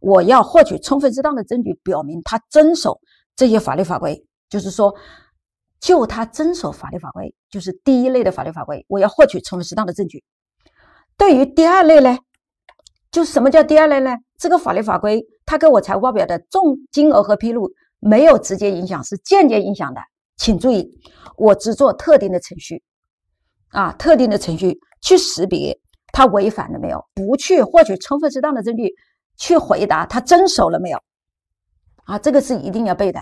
我要获取充分适当的证据，表明他遵守这些法律法规。就是说，就他遵守法律法规，就是第一类的法律法规，我要获取充分适当的证据。对于第二类呢，就什么叫第二类呢？这个法律法规它跟我财务报表的重金额和披露没有直接影响，是间接影响的，请注意，我只做特定的程序啊，特定的程序去识别他违反了没有，不去获取充分适当的证据去回答他遵守了没有啊，这个是一定要背的。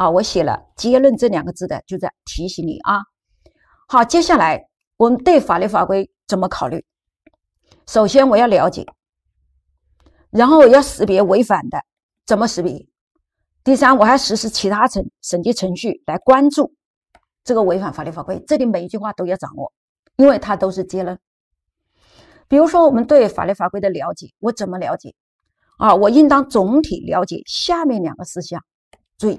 啊，我写了“结论”这两个字的，就在提醒你啊。好，接下来我们对法律法规怎么考虑？首先我要了解，然后我要识别违反的，怎么识别？第三，我还实施其他程审计程序来关注这个违反法律法规。这里每一句话都要掌握，因为它都是结论。比如说，我们对法律法规的了解，我怎么了解？啊，我应当总体了解下面两个事项，注意。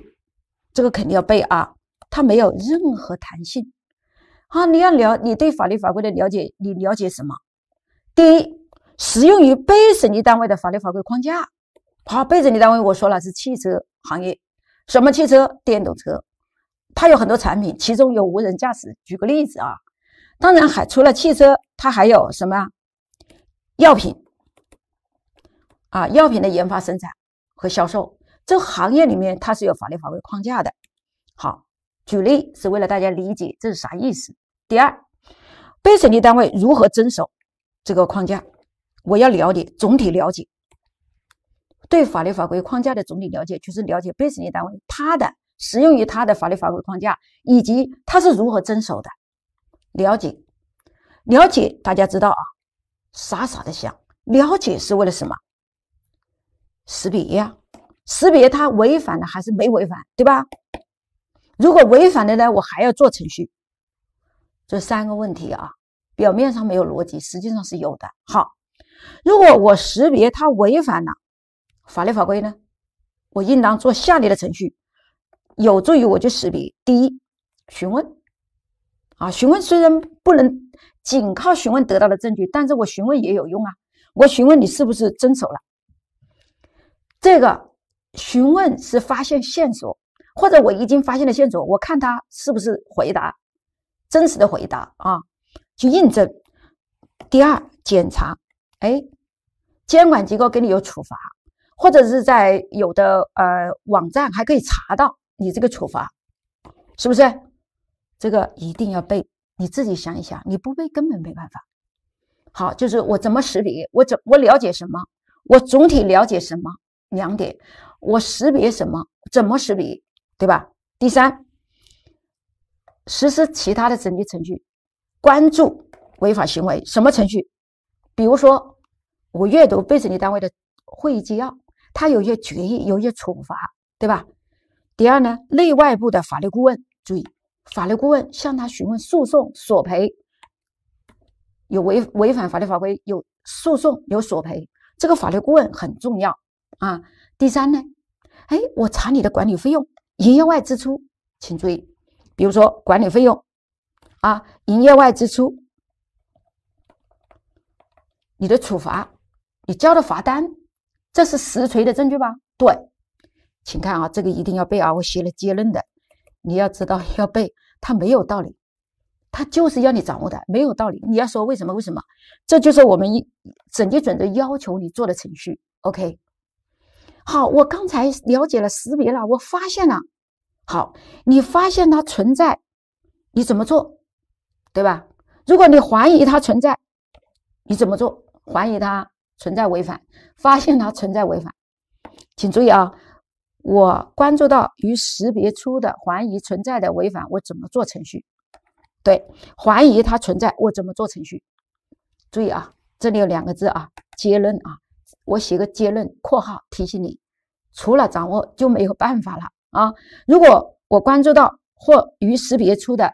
这个肯定要背啊，它没有任何弹性。好，你要了，你对法律法规的了解，你了解什么？第一，适用于被审计单位的法律法规框架。好，被审计单位我说了是汽车行业，什么汽车？电动车，它有很多产品，其中有无人驾驶。举个例子啊，当然还除了汽车，它还有什么？药品啊，药品的研发、生产和销售。这个行业里面，它是有法律法规框架的。好，举例是为了大家理解这是啥意思。第二，被审计单位如何遵守这个框架，我要了解总体了解。对法律法规框架的总体了解，就是了解被审计单位它的适用于它的法律法规框架，以及它是如何遵守的。了解，了解，大家知道啊，傻傻的想了解是为了什么？识别啊。识别它违反了还是没违反，对吧？如果违反的呢，我还要做程序。这三个问题啊，表面上没有逻辑，实际上是有的。好，如果我识别它违反了法律法规呢，我应当做下列的程序，有助于我去识别。第一，询问。啊，询问虽然不能仅靠询问得到的证据，但是我询问也有用啊。我询问你是不是遵守了这个。询问是发现线索，或者我已经发现了线索，我看他是不是回答真实的回答啊，去印证。第二，检查，哎，监管机构给你有处罚，或者是在有的呃网站还可以查到你这个处罚，是不是？这个一定要背，你自己想一想，你不背根本没办法。好，就是我怎么识别，我怎我了解什么，我总体了解什么，两点。我识别什么？怎么识别？对吧？第三，实施其他的审计程序，关注违法行为什么程序？比如说，我阅读被审计单位的会议纪要，他有些决议，有些处罚，对吧？第二呢，内外部的法律顾问，注意，法律顾问向他询问诉讼、索赔，有违违反法律法规，有诉讼，有索赔，这个法律顾问很重要啊。第三呢，哎，我查你的管理费用、营业外支出，请注意，比如说管理费用，啊，营业外支出，你的处罚，你交的罚单，这是实锤的证据吧？对，请看啊，这个一定要背啊，我写了结论的，你要知道要背，它没有道理，它就是要你掌握的，没有道理，你要说为什么？为什么？这就是我们一审计准则要求你做的程序，OK。好，我刚才了解了、识别了，我发现了。好，你发现它存在，你怎么做？对吧？如果你怀疑它存在，你怎么做？怀疑它存在违反，发现它存在违反，请注意啊！我关注到与识别出的怀疑存在的违反，我怎么做程序？对，怀疑它存在，我怎么做程序？注意啊，这里有两个字啊，结论啊。我写个结论，括号提醒你，除了掌握就没有办法了啊！如果我关注到或于识别出的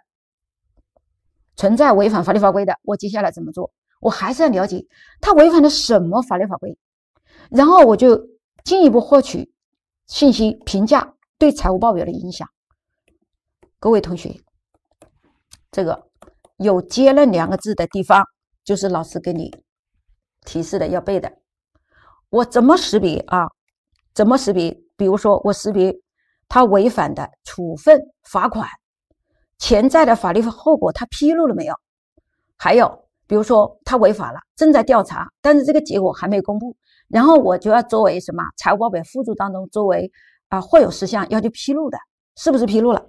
存在违反法律法规的，我接下来怎么做？我还是要了解他违反了什么法律法规，然后我就进一步获取信息，评价对财务报表的影响。各位同学，这个有“结论”两个字的地方，就是老师给你提示的要背的。我怎么识别啊？怎么识别？比如说，我识别他违反的处分、罚款、潜在的法律后果，他披露了没有？还有，比如说他违法了，正在调查，但是这个结果还没公布，然后我就要作为什么财务报表附注当中作为啊或有事项要去披露的，是不是披露了？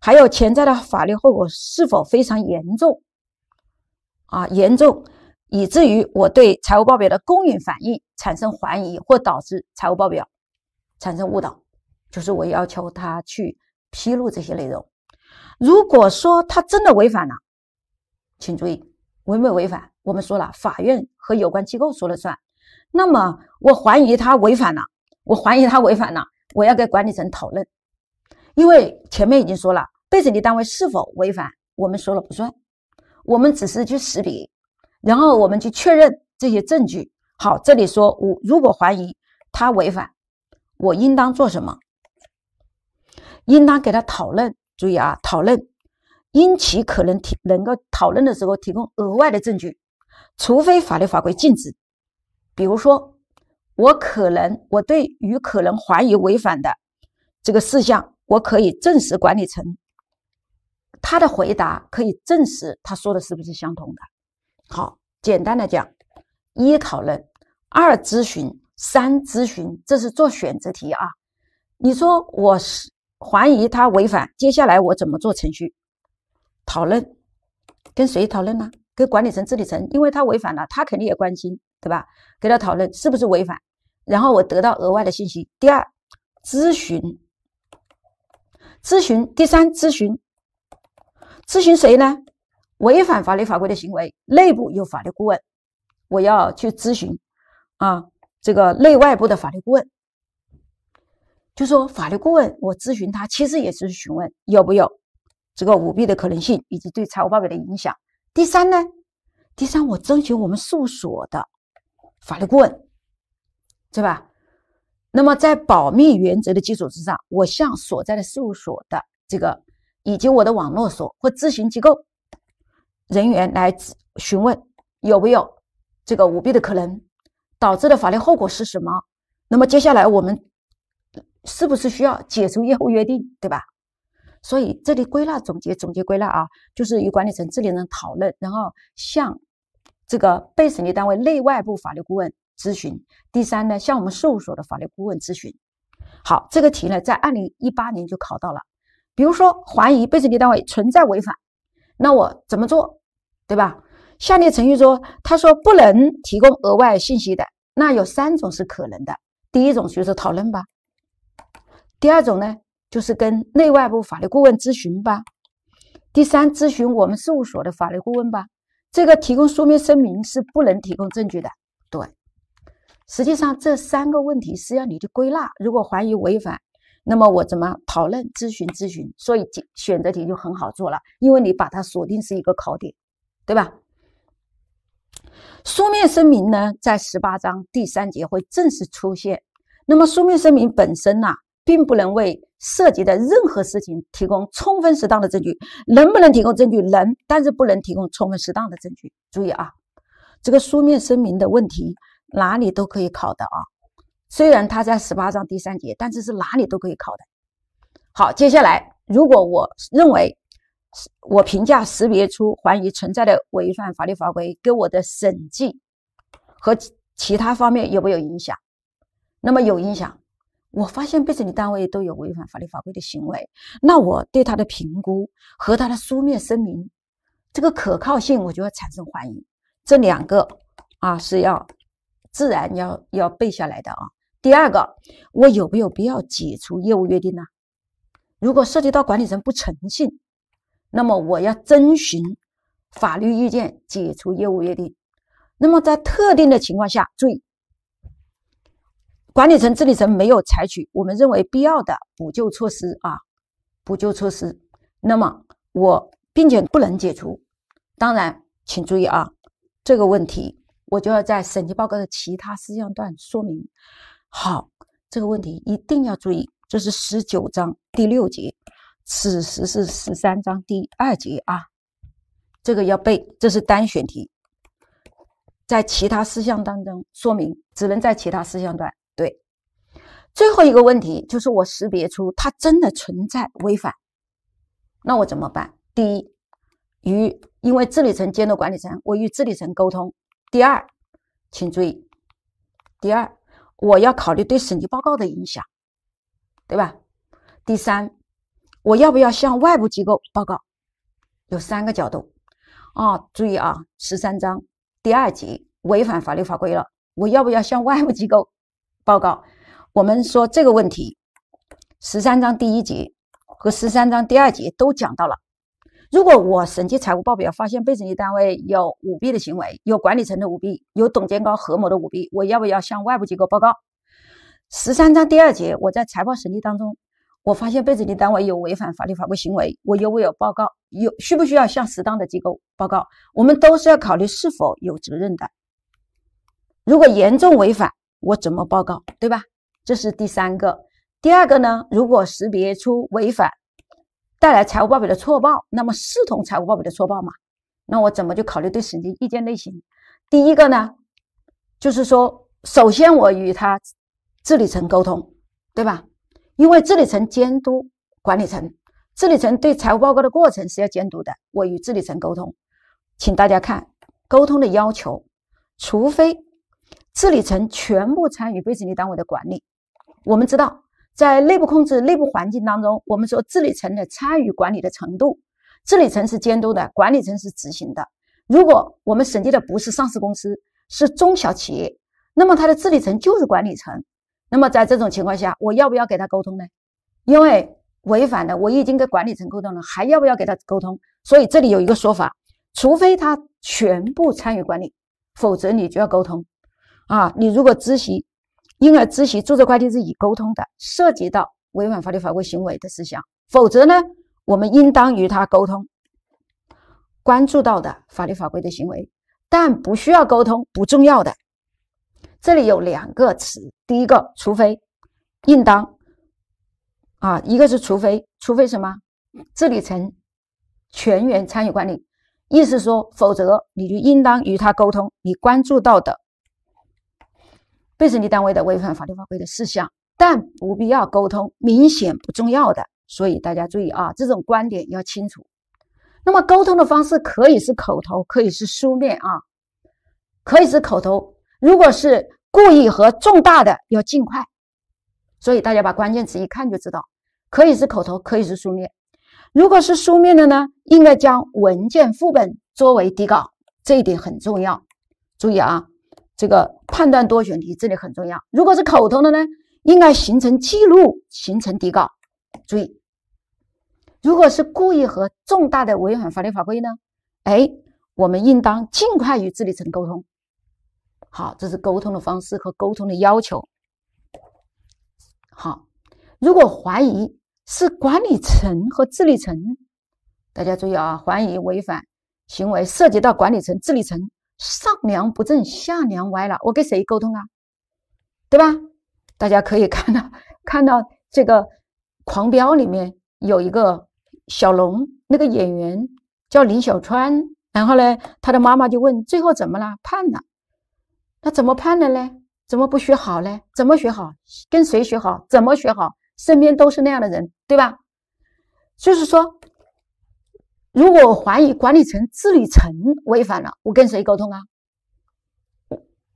还有潜在的法律后果是否非常严重？啊，严重。以至于我对财务报表的公允反应产生怀疑，或导致财务报表产生误导，就是我要求他去披露这些内容。如果说他真的违反了，请注意违没违反？我们说了，法院和有关机构说了算。那么我怀疑他违反了，我怀疑他违反了，我要跟管理层讨论，因为前面已经说了，被审计单位是否违反，我们说了不算，我们只是去识别。然后我们去确认这些证据。好，这里说我如果怀疑他违反，我应当做什么？应当给他讨论。注意啊，讨论，因其可能提能够讨论的时候提供额外的证据，除非法律法规禁止。比如说，我可能我对于可能怀疑违反的这个事项，我可以证实管理层他的回答可以证实他说的是不是相同的。好，简单的讲，一讨论，二咨询，三咨询，这是做选择题啊。你说我是怀疑他违反，接下来我怎么做程序？讨论，跟谁讨论呢？跟管理层、治理层，因为他违反了，他肯定也关心，对吧？给他讨论是不是违反，然后我得到额外的信息。第二，咨询，咨询，第三咨询，咨询谁呢？违反法律法规的行为，内部有法律顾问，我要去咨询啊，这个内外部的法律顾问，就说法律顾问，我咨询他，其实也是询问有没有这个舞弊的可能性以及对财务报表的影响。第三呢，第三我征求我们事务所的法律顾问，对吧？那么在保密原则的基础之上，我向所在的事务所的这个以及我的网络所或咨询机构。人员来询问有没有这个舞弊的可能，导致的法律后果是什么？那么接下来我们是不是需要解除业务约定，对吧？所以这里归纳总结，总结归纳啊，就是与管理层这里呢讨论，然后向这个被审计单位内外部法律顾问咨询；第三呢，向我们事务所的法律顾问咨询。好，这个题呢，在二零一八年就考到了，比如说怀疑被审计单位存在违反。那我怎么做，对吧？下列程序中，他说不能提供额外信息的，那有三种是可能的。第一种，就是讨论吧；第二种呢，就是跟内外部法律顾问咨询吧；第三，咨询我们事务所的法律顾问吧。这个提供书面声明是不能提供证据的。对，实际上这三个问题是要你去归纳。如果怀疑违反，那么我怎么讨论咨询咨询？所以选择题就很好做了，因为你把它锁定是一个考点，对吧？书面声明呢，在十八章第三节会正式出现。那么书面声明本身呢，并不能为涉及的任何事情提供充分适当的证据。能不能提供证据？能，但是不能提供充分适当的证据。注意啊，这个书面声明的问题哪里都可以考的啊。虽然它在十八章第三节，但是是哪里都可以考的。好，接下来如果我认为我评价识别出怀疑存在的违反法律法规，给我的审计和其他方面有没有影响？那么有影响。我发现被审计单位都有违反法律法规的行为，那我对他的评估和他的书面声明这个可靠性，我就要产生怀疑。这两个啊是要自然要要背下来的啊。第二个，我有没有必要解除业务约定呢？如果涉及到管理层不诚信，那么我要遵循法律意见解除业务约定。那么在特定的情况下，注意，管理层治理层没有采取我们认为必要的补救措施啊，补救措施，那么我并且不能解除。当然，请注意啊，这个问题我就要在审计报告的其他事项段说明。好，这个问题一定要注意，这是十九章第六节，此时是十三章第二节啊，这个要背，这是单选题，在其他事项当中说明只能在其他事项段对。最后一个问题就是我识别出它真的存在违反，那我怎么办？第一，与因为治理层监督管理层，我与治理层沟通；第二，请注意，第二。我要考虑对审计报告的影响，对吧？第三，我要不要向外部机构报告？有三个角度啊，注意啊，十三章第二节违反法律法规了，我要不要向外部机构报告？我们说这个问题，十三章第一节和十三章第二节都讲到了。如果我审计财务报表，发现被审计单位有舞弊的行为，有管理层的舞弊，有董监高合谋的舞弊，我要不要向外部机构报告？十三章第二节，我在财报审计当中，我发现被审计单位有违反法律法规行为，我有没有报告？有需不需要向适当的机构报告？我们都是要考虑是否有责任的。如果严重违反，我怎么报告？对吧？这是第三个。第二个呢？如果识别出违反？带来财务报表的错报，那么视同财务报表的错报嘛？那我怎么就考虑对审计意见类型？第一个呢，就是说，首先我与他治理层沟通，对吧？因为治理层监督管理层，治理层对财务报告的过程是要监督的。我与治理层沟通，请大家看沟通的要求，除非治理层全部参与被审计单位的管理，我们知道。在内部控制、内部环境当中，我们说治理层的参与管理的程度，治理层是监督的，管理层是执行的。如果我们审计的不是上市公司，是中小企业，那么它的治理层就是管理层。那么在这种情况下，我要不要给他沟通呢？因为违反了，我已经跟管理层沟通了，还要不要给他沟通？所以这里有一个说法：除非他全部参与管理，否则你就要沟通。啊，你如果执行。因而咨询注册快递是以沟通的，涉及到违反法律法规行为的事项。否则呢，我们应当与他沟通，关注到的法律法规的行为，但不需要沟通，不重要的。这里有两个词，第一个，除非，应当，啊，一个是除非，除非什么，这里成全员参与管理，意思说，否则你就应当与他沟通，你关注到的。被审计单位的违反法律法规的事项，但不必要沟通，明显不重要的。所以大家注意啊，这种观点要清楚。那么沟通的方式可以是口头，可以是书面啊，可以是口头。如果是故意和重大的，要尽快。所以大家把关键词一看就知道，可以是口头，可以是书面。如果是书面的呢，应该将文件副本作为底稿，这一点很重要。注意啊。这个判断多选题，这里很重要。如果是口头的呢，应该形成记录，形成底稿。注意，如果是故意和重大的违反法律法规呢，哎，我们应当尽快与治理层沟通。好，这是沟通的方式和沟通的要求。好，如果怀疑是管理层和治理层，大家注意啊，怀疑违反行为涉及到管理层、治理层。上梁不正下梁歪了，我跟谁沟通啊？对吧？大家可以看到，看到这个狂飙里面有一个小龙，那个演员叫林小川。然后呢，他的妈妈就问：最后怎么了？判了。那怎么判的呢？怎么不学好呢？怎么学好？跟谁学好？怎么学好？身边都是那样的人，对吧？就是说。如果我怀疑管理层、治理层违反了，我跟谁沟通啊？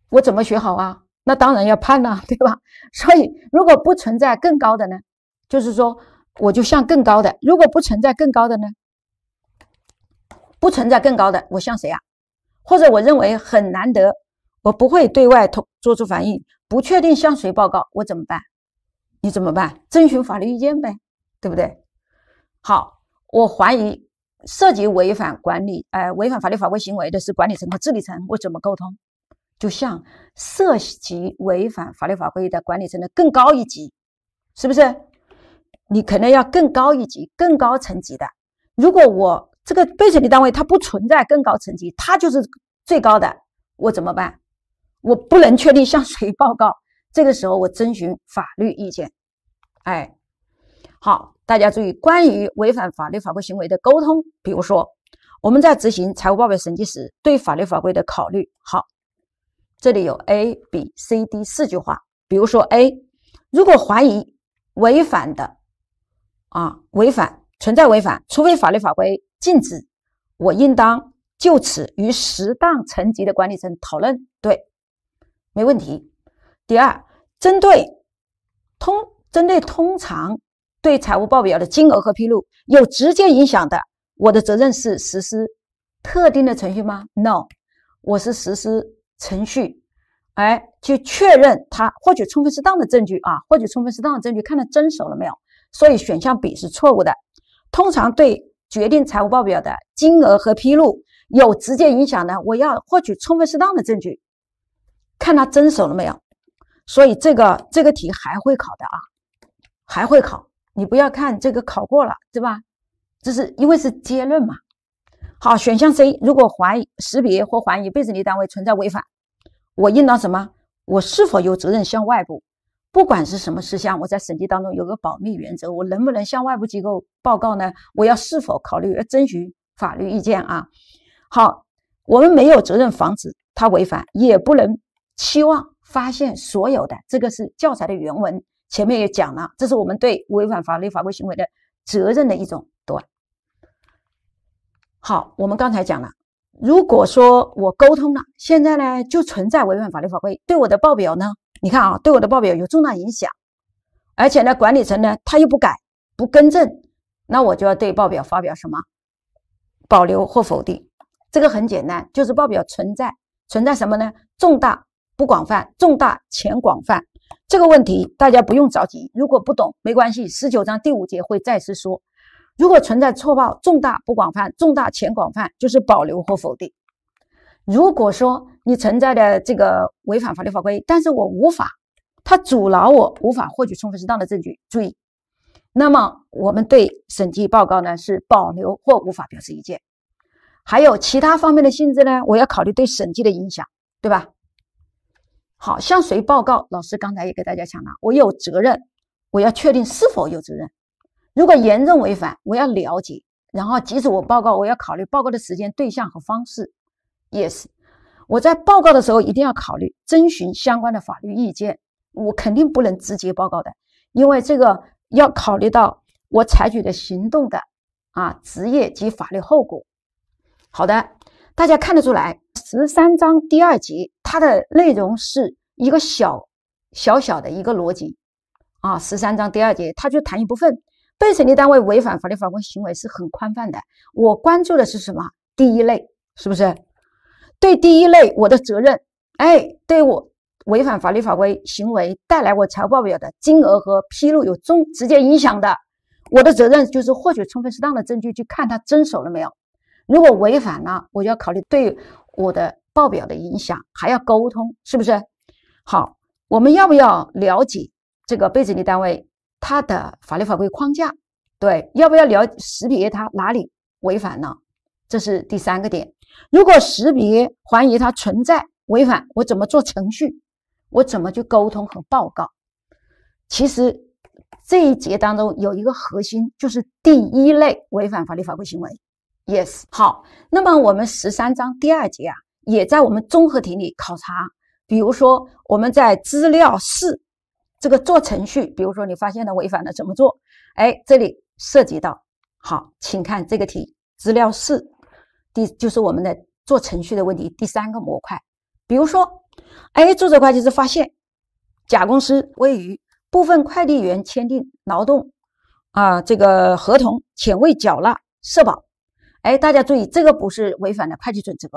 我怎么学好啊？那当然要判了，对吧？所以，如果不存在更高的呢，就是说我就向更高的。如果不存在更高的呢？不存在更高的，我向谁啊？或者我认为很难得，我不会对外通做出反应，不确定向谁报告，我怎么办？你怎么办？征询法律意见呗，对不对？好，我怀疑。涉及违反管理，呃，违反法律法规行为的是管理层和治理层，我怎么沟通？就像涉及违反法律法规的管理层的更高一级，是不是？你可能要更高一级、更高层级的。如果我这个被审理单位它不存在更高层级，它就是最高的，我怎么办？我不能确定向谁报告，这个时候我征询法律意见。哎，好。大家注意，关于违反法律法规行为的沟通，比如说我们在执行财务报表审计时对法律法规的考虑。好，这里有 A、B、C、D 四句话。比如说 A，如果怀疑违反的啊，违反存在违反，除非法律法规禁止，我应当就此与适当层级的管理层讨论。对，没问题。第二，针对通针对通常。对财务报表的金额和披露有直接影响的，我的责任是实施特定的程序吗？No，我是实施程序，哎，去确认他获取充分适当的证据啊，获取充分适当的证据，看他遵守了没有。所以选项 B 是错误的。通常对决定财务报表的金额和披露有直接影响的，我要获取充分适当的证据，看他遵守了没有。所以这个这个题还会考的啊，还会考。你不要看这个考过了，对吧？这是因为是结论嘛。好，选项 C，如果怀疑识别或怀疑被审计单位存在违反，我应当什么？我是否有责任向外部？不管是什么事项，我在审计当中有个保密原则，我能不能向外部机构报告呢？我要是否考虑要征询法律意见啊？好，我们没有责任防止他违反，也不能期望发现所有的。这个是教材的原文。前面也讲了，这是我们对违反法律法规行为的责任的一种。短。好，我们刚才讲了，如果说我沟通了，现在呢就存在违反法律法规，对我的报表呢，你看啊，对我的报表有重大影响，而且呢管理层呢他又不改不更正，那我就要对报表发表什么保留或否定。这个很简单，就是报表存在存在什么呢？重大不广泛，重大且广泛。这个问题大家不用着急，如果不懂没关系。十九章第五节会再次说。如果存在错报，重大不广泛，重大且广泛就是保留或否定。如果说你存在的这个违反法律法规，但是我无法，他阻挠我无法获取充分适当的证据，注意，那么我们对审计报告呢是保留或无法表示意见。还有其他方面的性质呢？我要考虑对审计的影响，对吧？好，向谁报告？老师刚才也给大家讲了，我有责任，我要确定是否有责任。如果严重违反，我要了解。然后，即使我报告，我要考虑报告的时间、对象和方式。Yes，我在报告的时候一定要考虑，征询相关的法律意见。我肯定不能直接报告的，因为这个要考虑到我采取的行动的啊职业及法律后果。好的，大家看得出来，十三章第二节。它的内容是一个小，小小的一个逻辑，啊，十三章第二节，它就谈一部分被审计单位违反法律法规行为是很宽泛的。我关注的是什么？第一类，是不是？对第一类，我的责任，哎，对我违反法律法规行为带来我财务报表的金额和披露有重直接影响的，我的责任就是获取充分适当的证据，去看他遵守了没有。如果违反了，我就要考虑对我的。报表的影响还要沟通，是不是？好，我们要不要了解这个被治理单位它的法律法规框架？对，要不要了识别它哪里违反了？这是第三个点。如果识别怀疑它存在违反，我怎么做程序？我怎么去沟通和报告？其实这一节当中有一个核心，就是第一类违反法律法规行为。Yes，好，那么我们十三章第二节啊。也在我们综合题里考察，比如说我们在资料四这个做程序，比如说你发现了违反了怎么做？哎，这里涉及到好，请看这个题，资料四第就是我们的做程序的问题第三个模块，比如说哎，注册会计师发现甲公司未与部分快递员签订劳动啊这个合同且未缴纳社保，哎，大家注意这个不是违反了会计准则。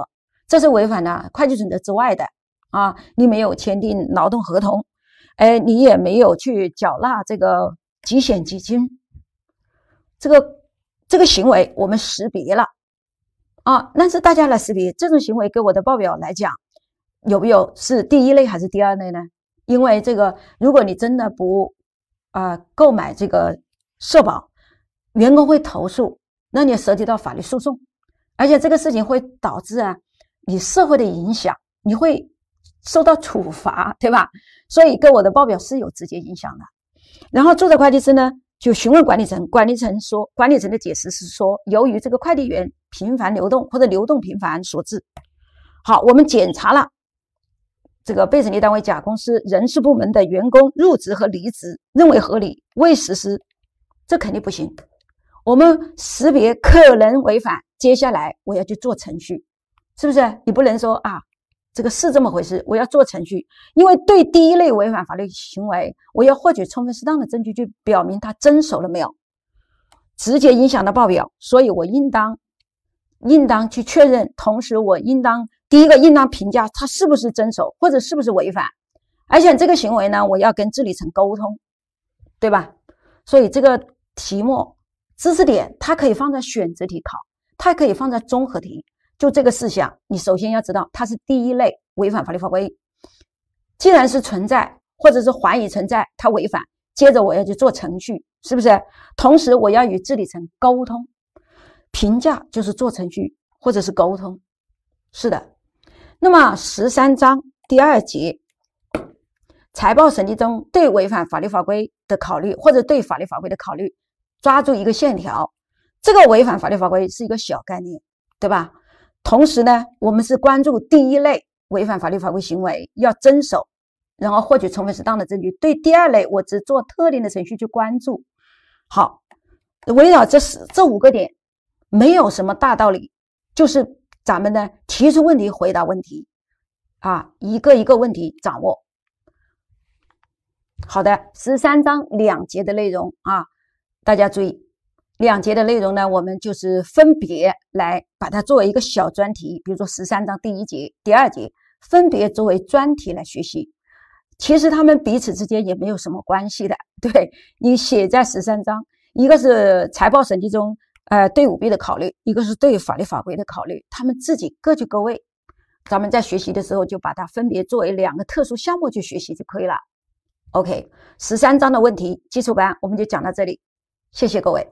这是违反了会计准则之外的啊！你没有签订劳动合同，哎，你也没有去缴纳这个集险基金，这个这个行为我们识别了啊。但是大家来识别这种行为，给我的报表来讲，有没有是第一类还是第二类呢？因为这个，如果你真的不啊购买这个社保，员工会投诉，那你涉及到法律诉讼，而且这个事情会导致啊。你社会的影响，你会受到处罚，对吧？所以跟我的报表是有直接影响的。然后注册会计师呢，就询问管理层，管理层说，管理层的解释是说，由于这个快递员频繁流动或者流动频繁所致。好，我们检查了这个被审计单位甲公司人事部门的员工入职和离职，认为合理，未实施，这肯定不行。我们识别可能违反，接下来我要去做程序。是不是你不能说啊？这个是这么回事，我要做程序，因为对第一类违反法律行为，我要获取充分适当的证据，去表明他遵守了没有，直接影响到报表，所以我应当应当去确认。同时，我应当第一个应当评价他是不是遵守，或者是不是违反。而且这个行为呢，我要跟治理层沟通，对吧？所以这个题目知识点，它可以放在选择题考，它可以放在综合题。就这个事项，你首先要知道它是第一类违反法律法规。既然是存在，或者是怀疑存在，它违反，接着我要去做程序，是不是？同时我要与治理层沟通，评价就是做程序或者是沟通，是的。那么十三章第二节，财报审计中对违反法律法规的考虑，或者对法律法规的考虑，抓住一个线条，这个违反法律法规是一个小概念，对吧？同时呢，我们是关注第一类违反法律法规行为要遵守，然后获取充分适当的证据。对第二类，我只做特定的程序去关注。好，围绕这十这五个点，没有什么大道理，就是咱们呢提出问题回答问题啊，一个一个问题掌握。好的，十三章两节的内容啊，大家注意。两节的内容呢，我们就是分别来把它作为一个小专题，比如说十三章第一节、第二节，分别作为专题来学习。其实他们彼此之间也没有什么关系的。对你写在十三章，一个是财报审计中，呃，对舞弊的考虑，一个是对法律法规的考虑，他们自己各就各位。咱们在学习的时候，就把它分别作为两个特殊项目去学习就可以了。OK，十三章的问题基础班我们就讲到这里，谢谢各位。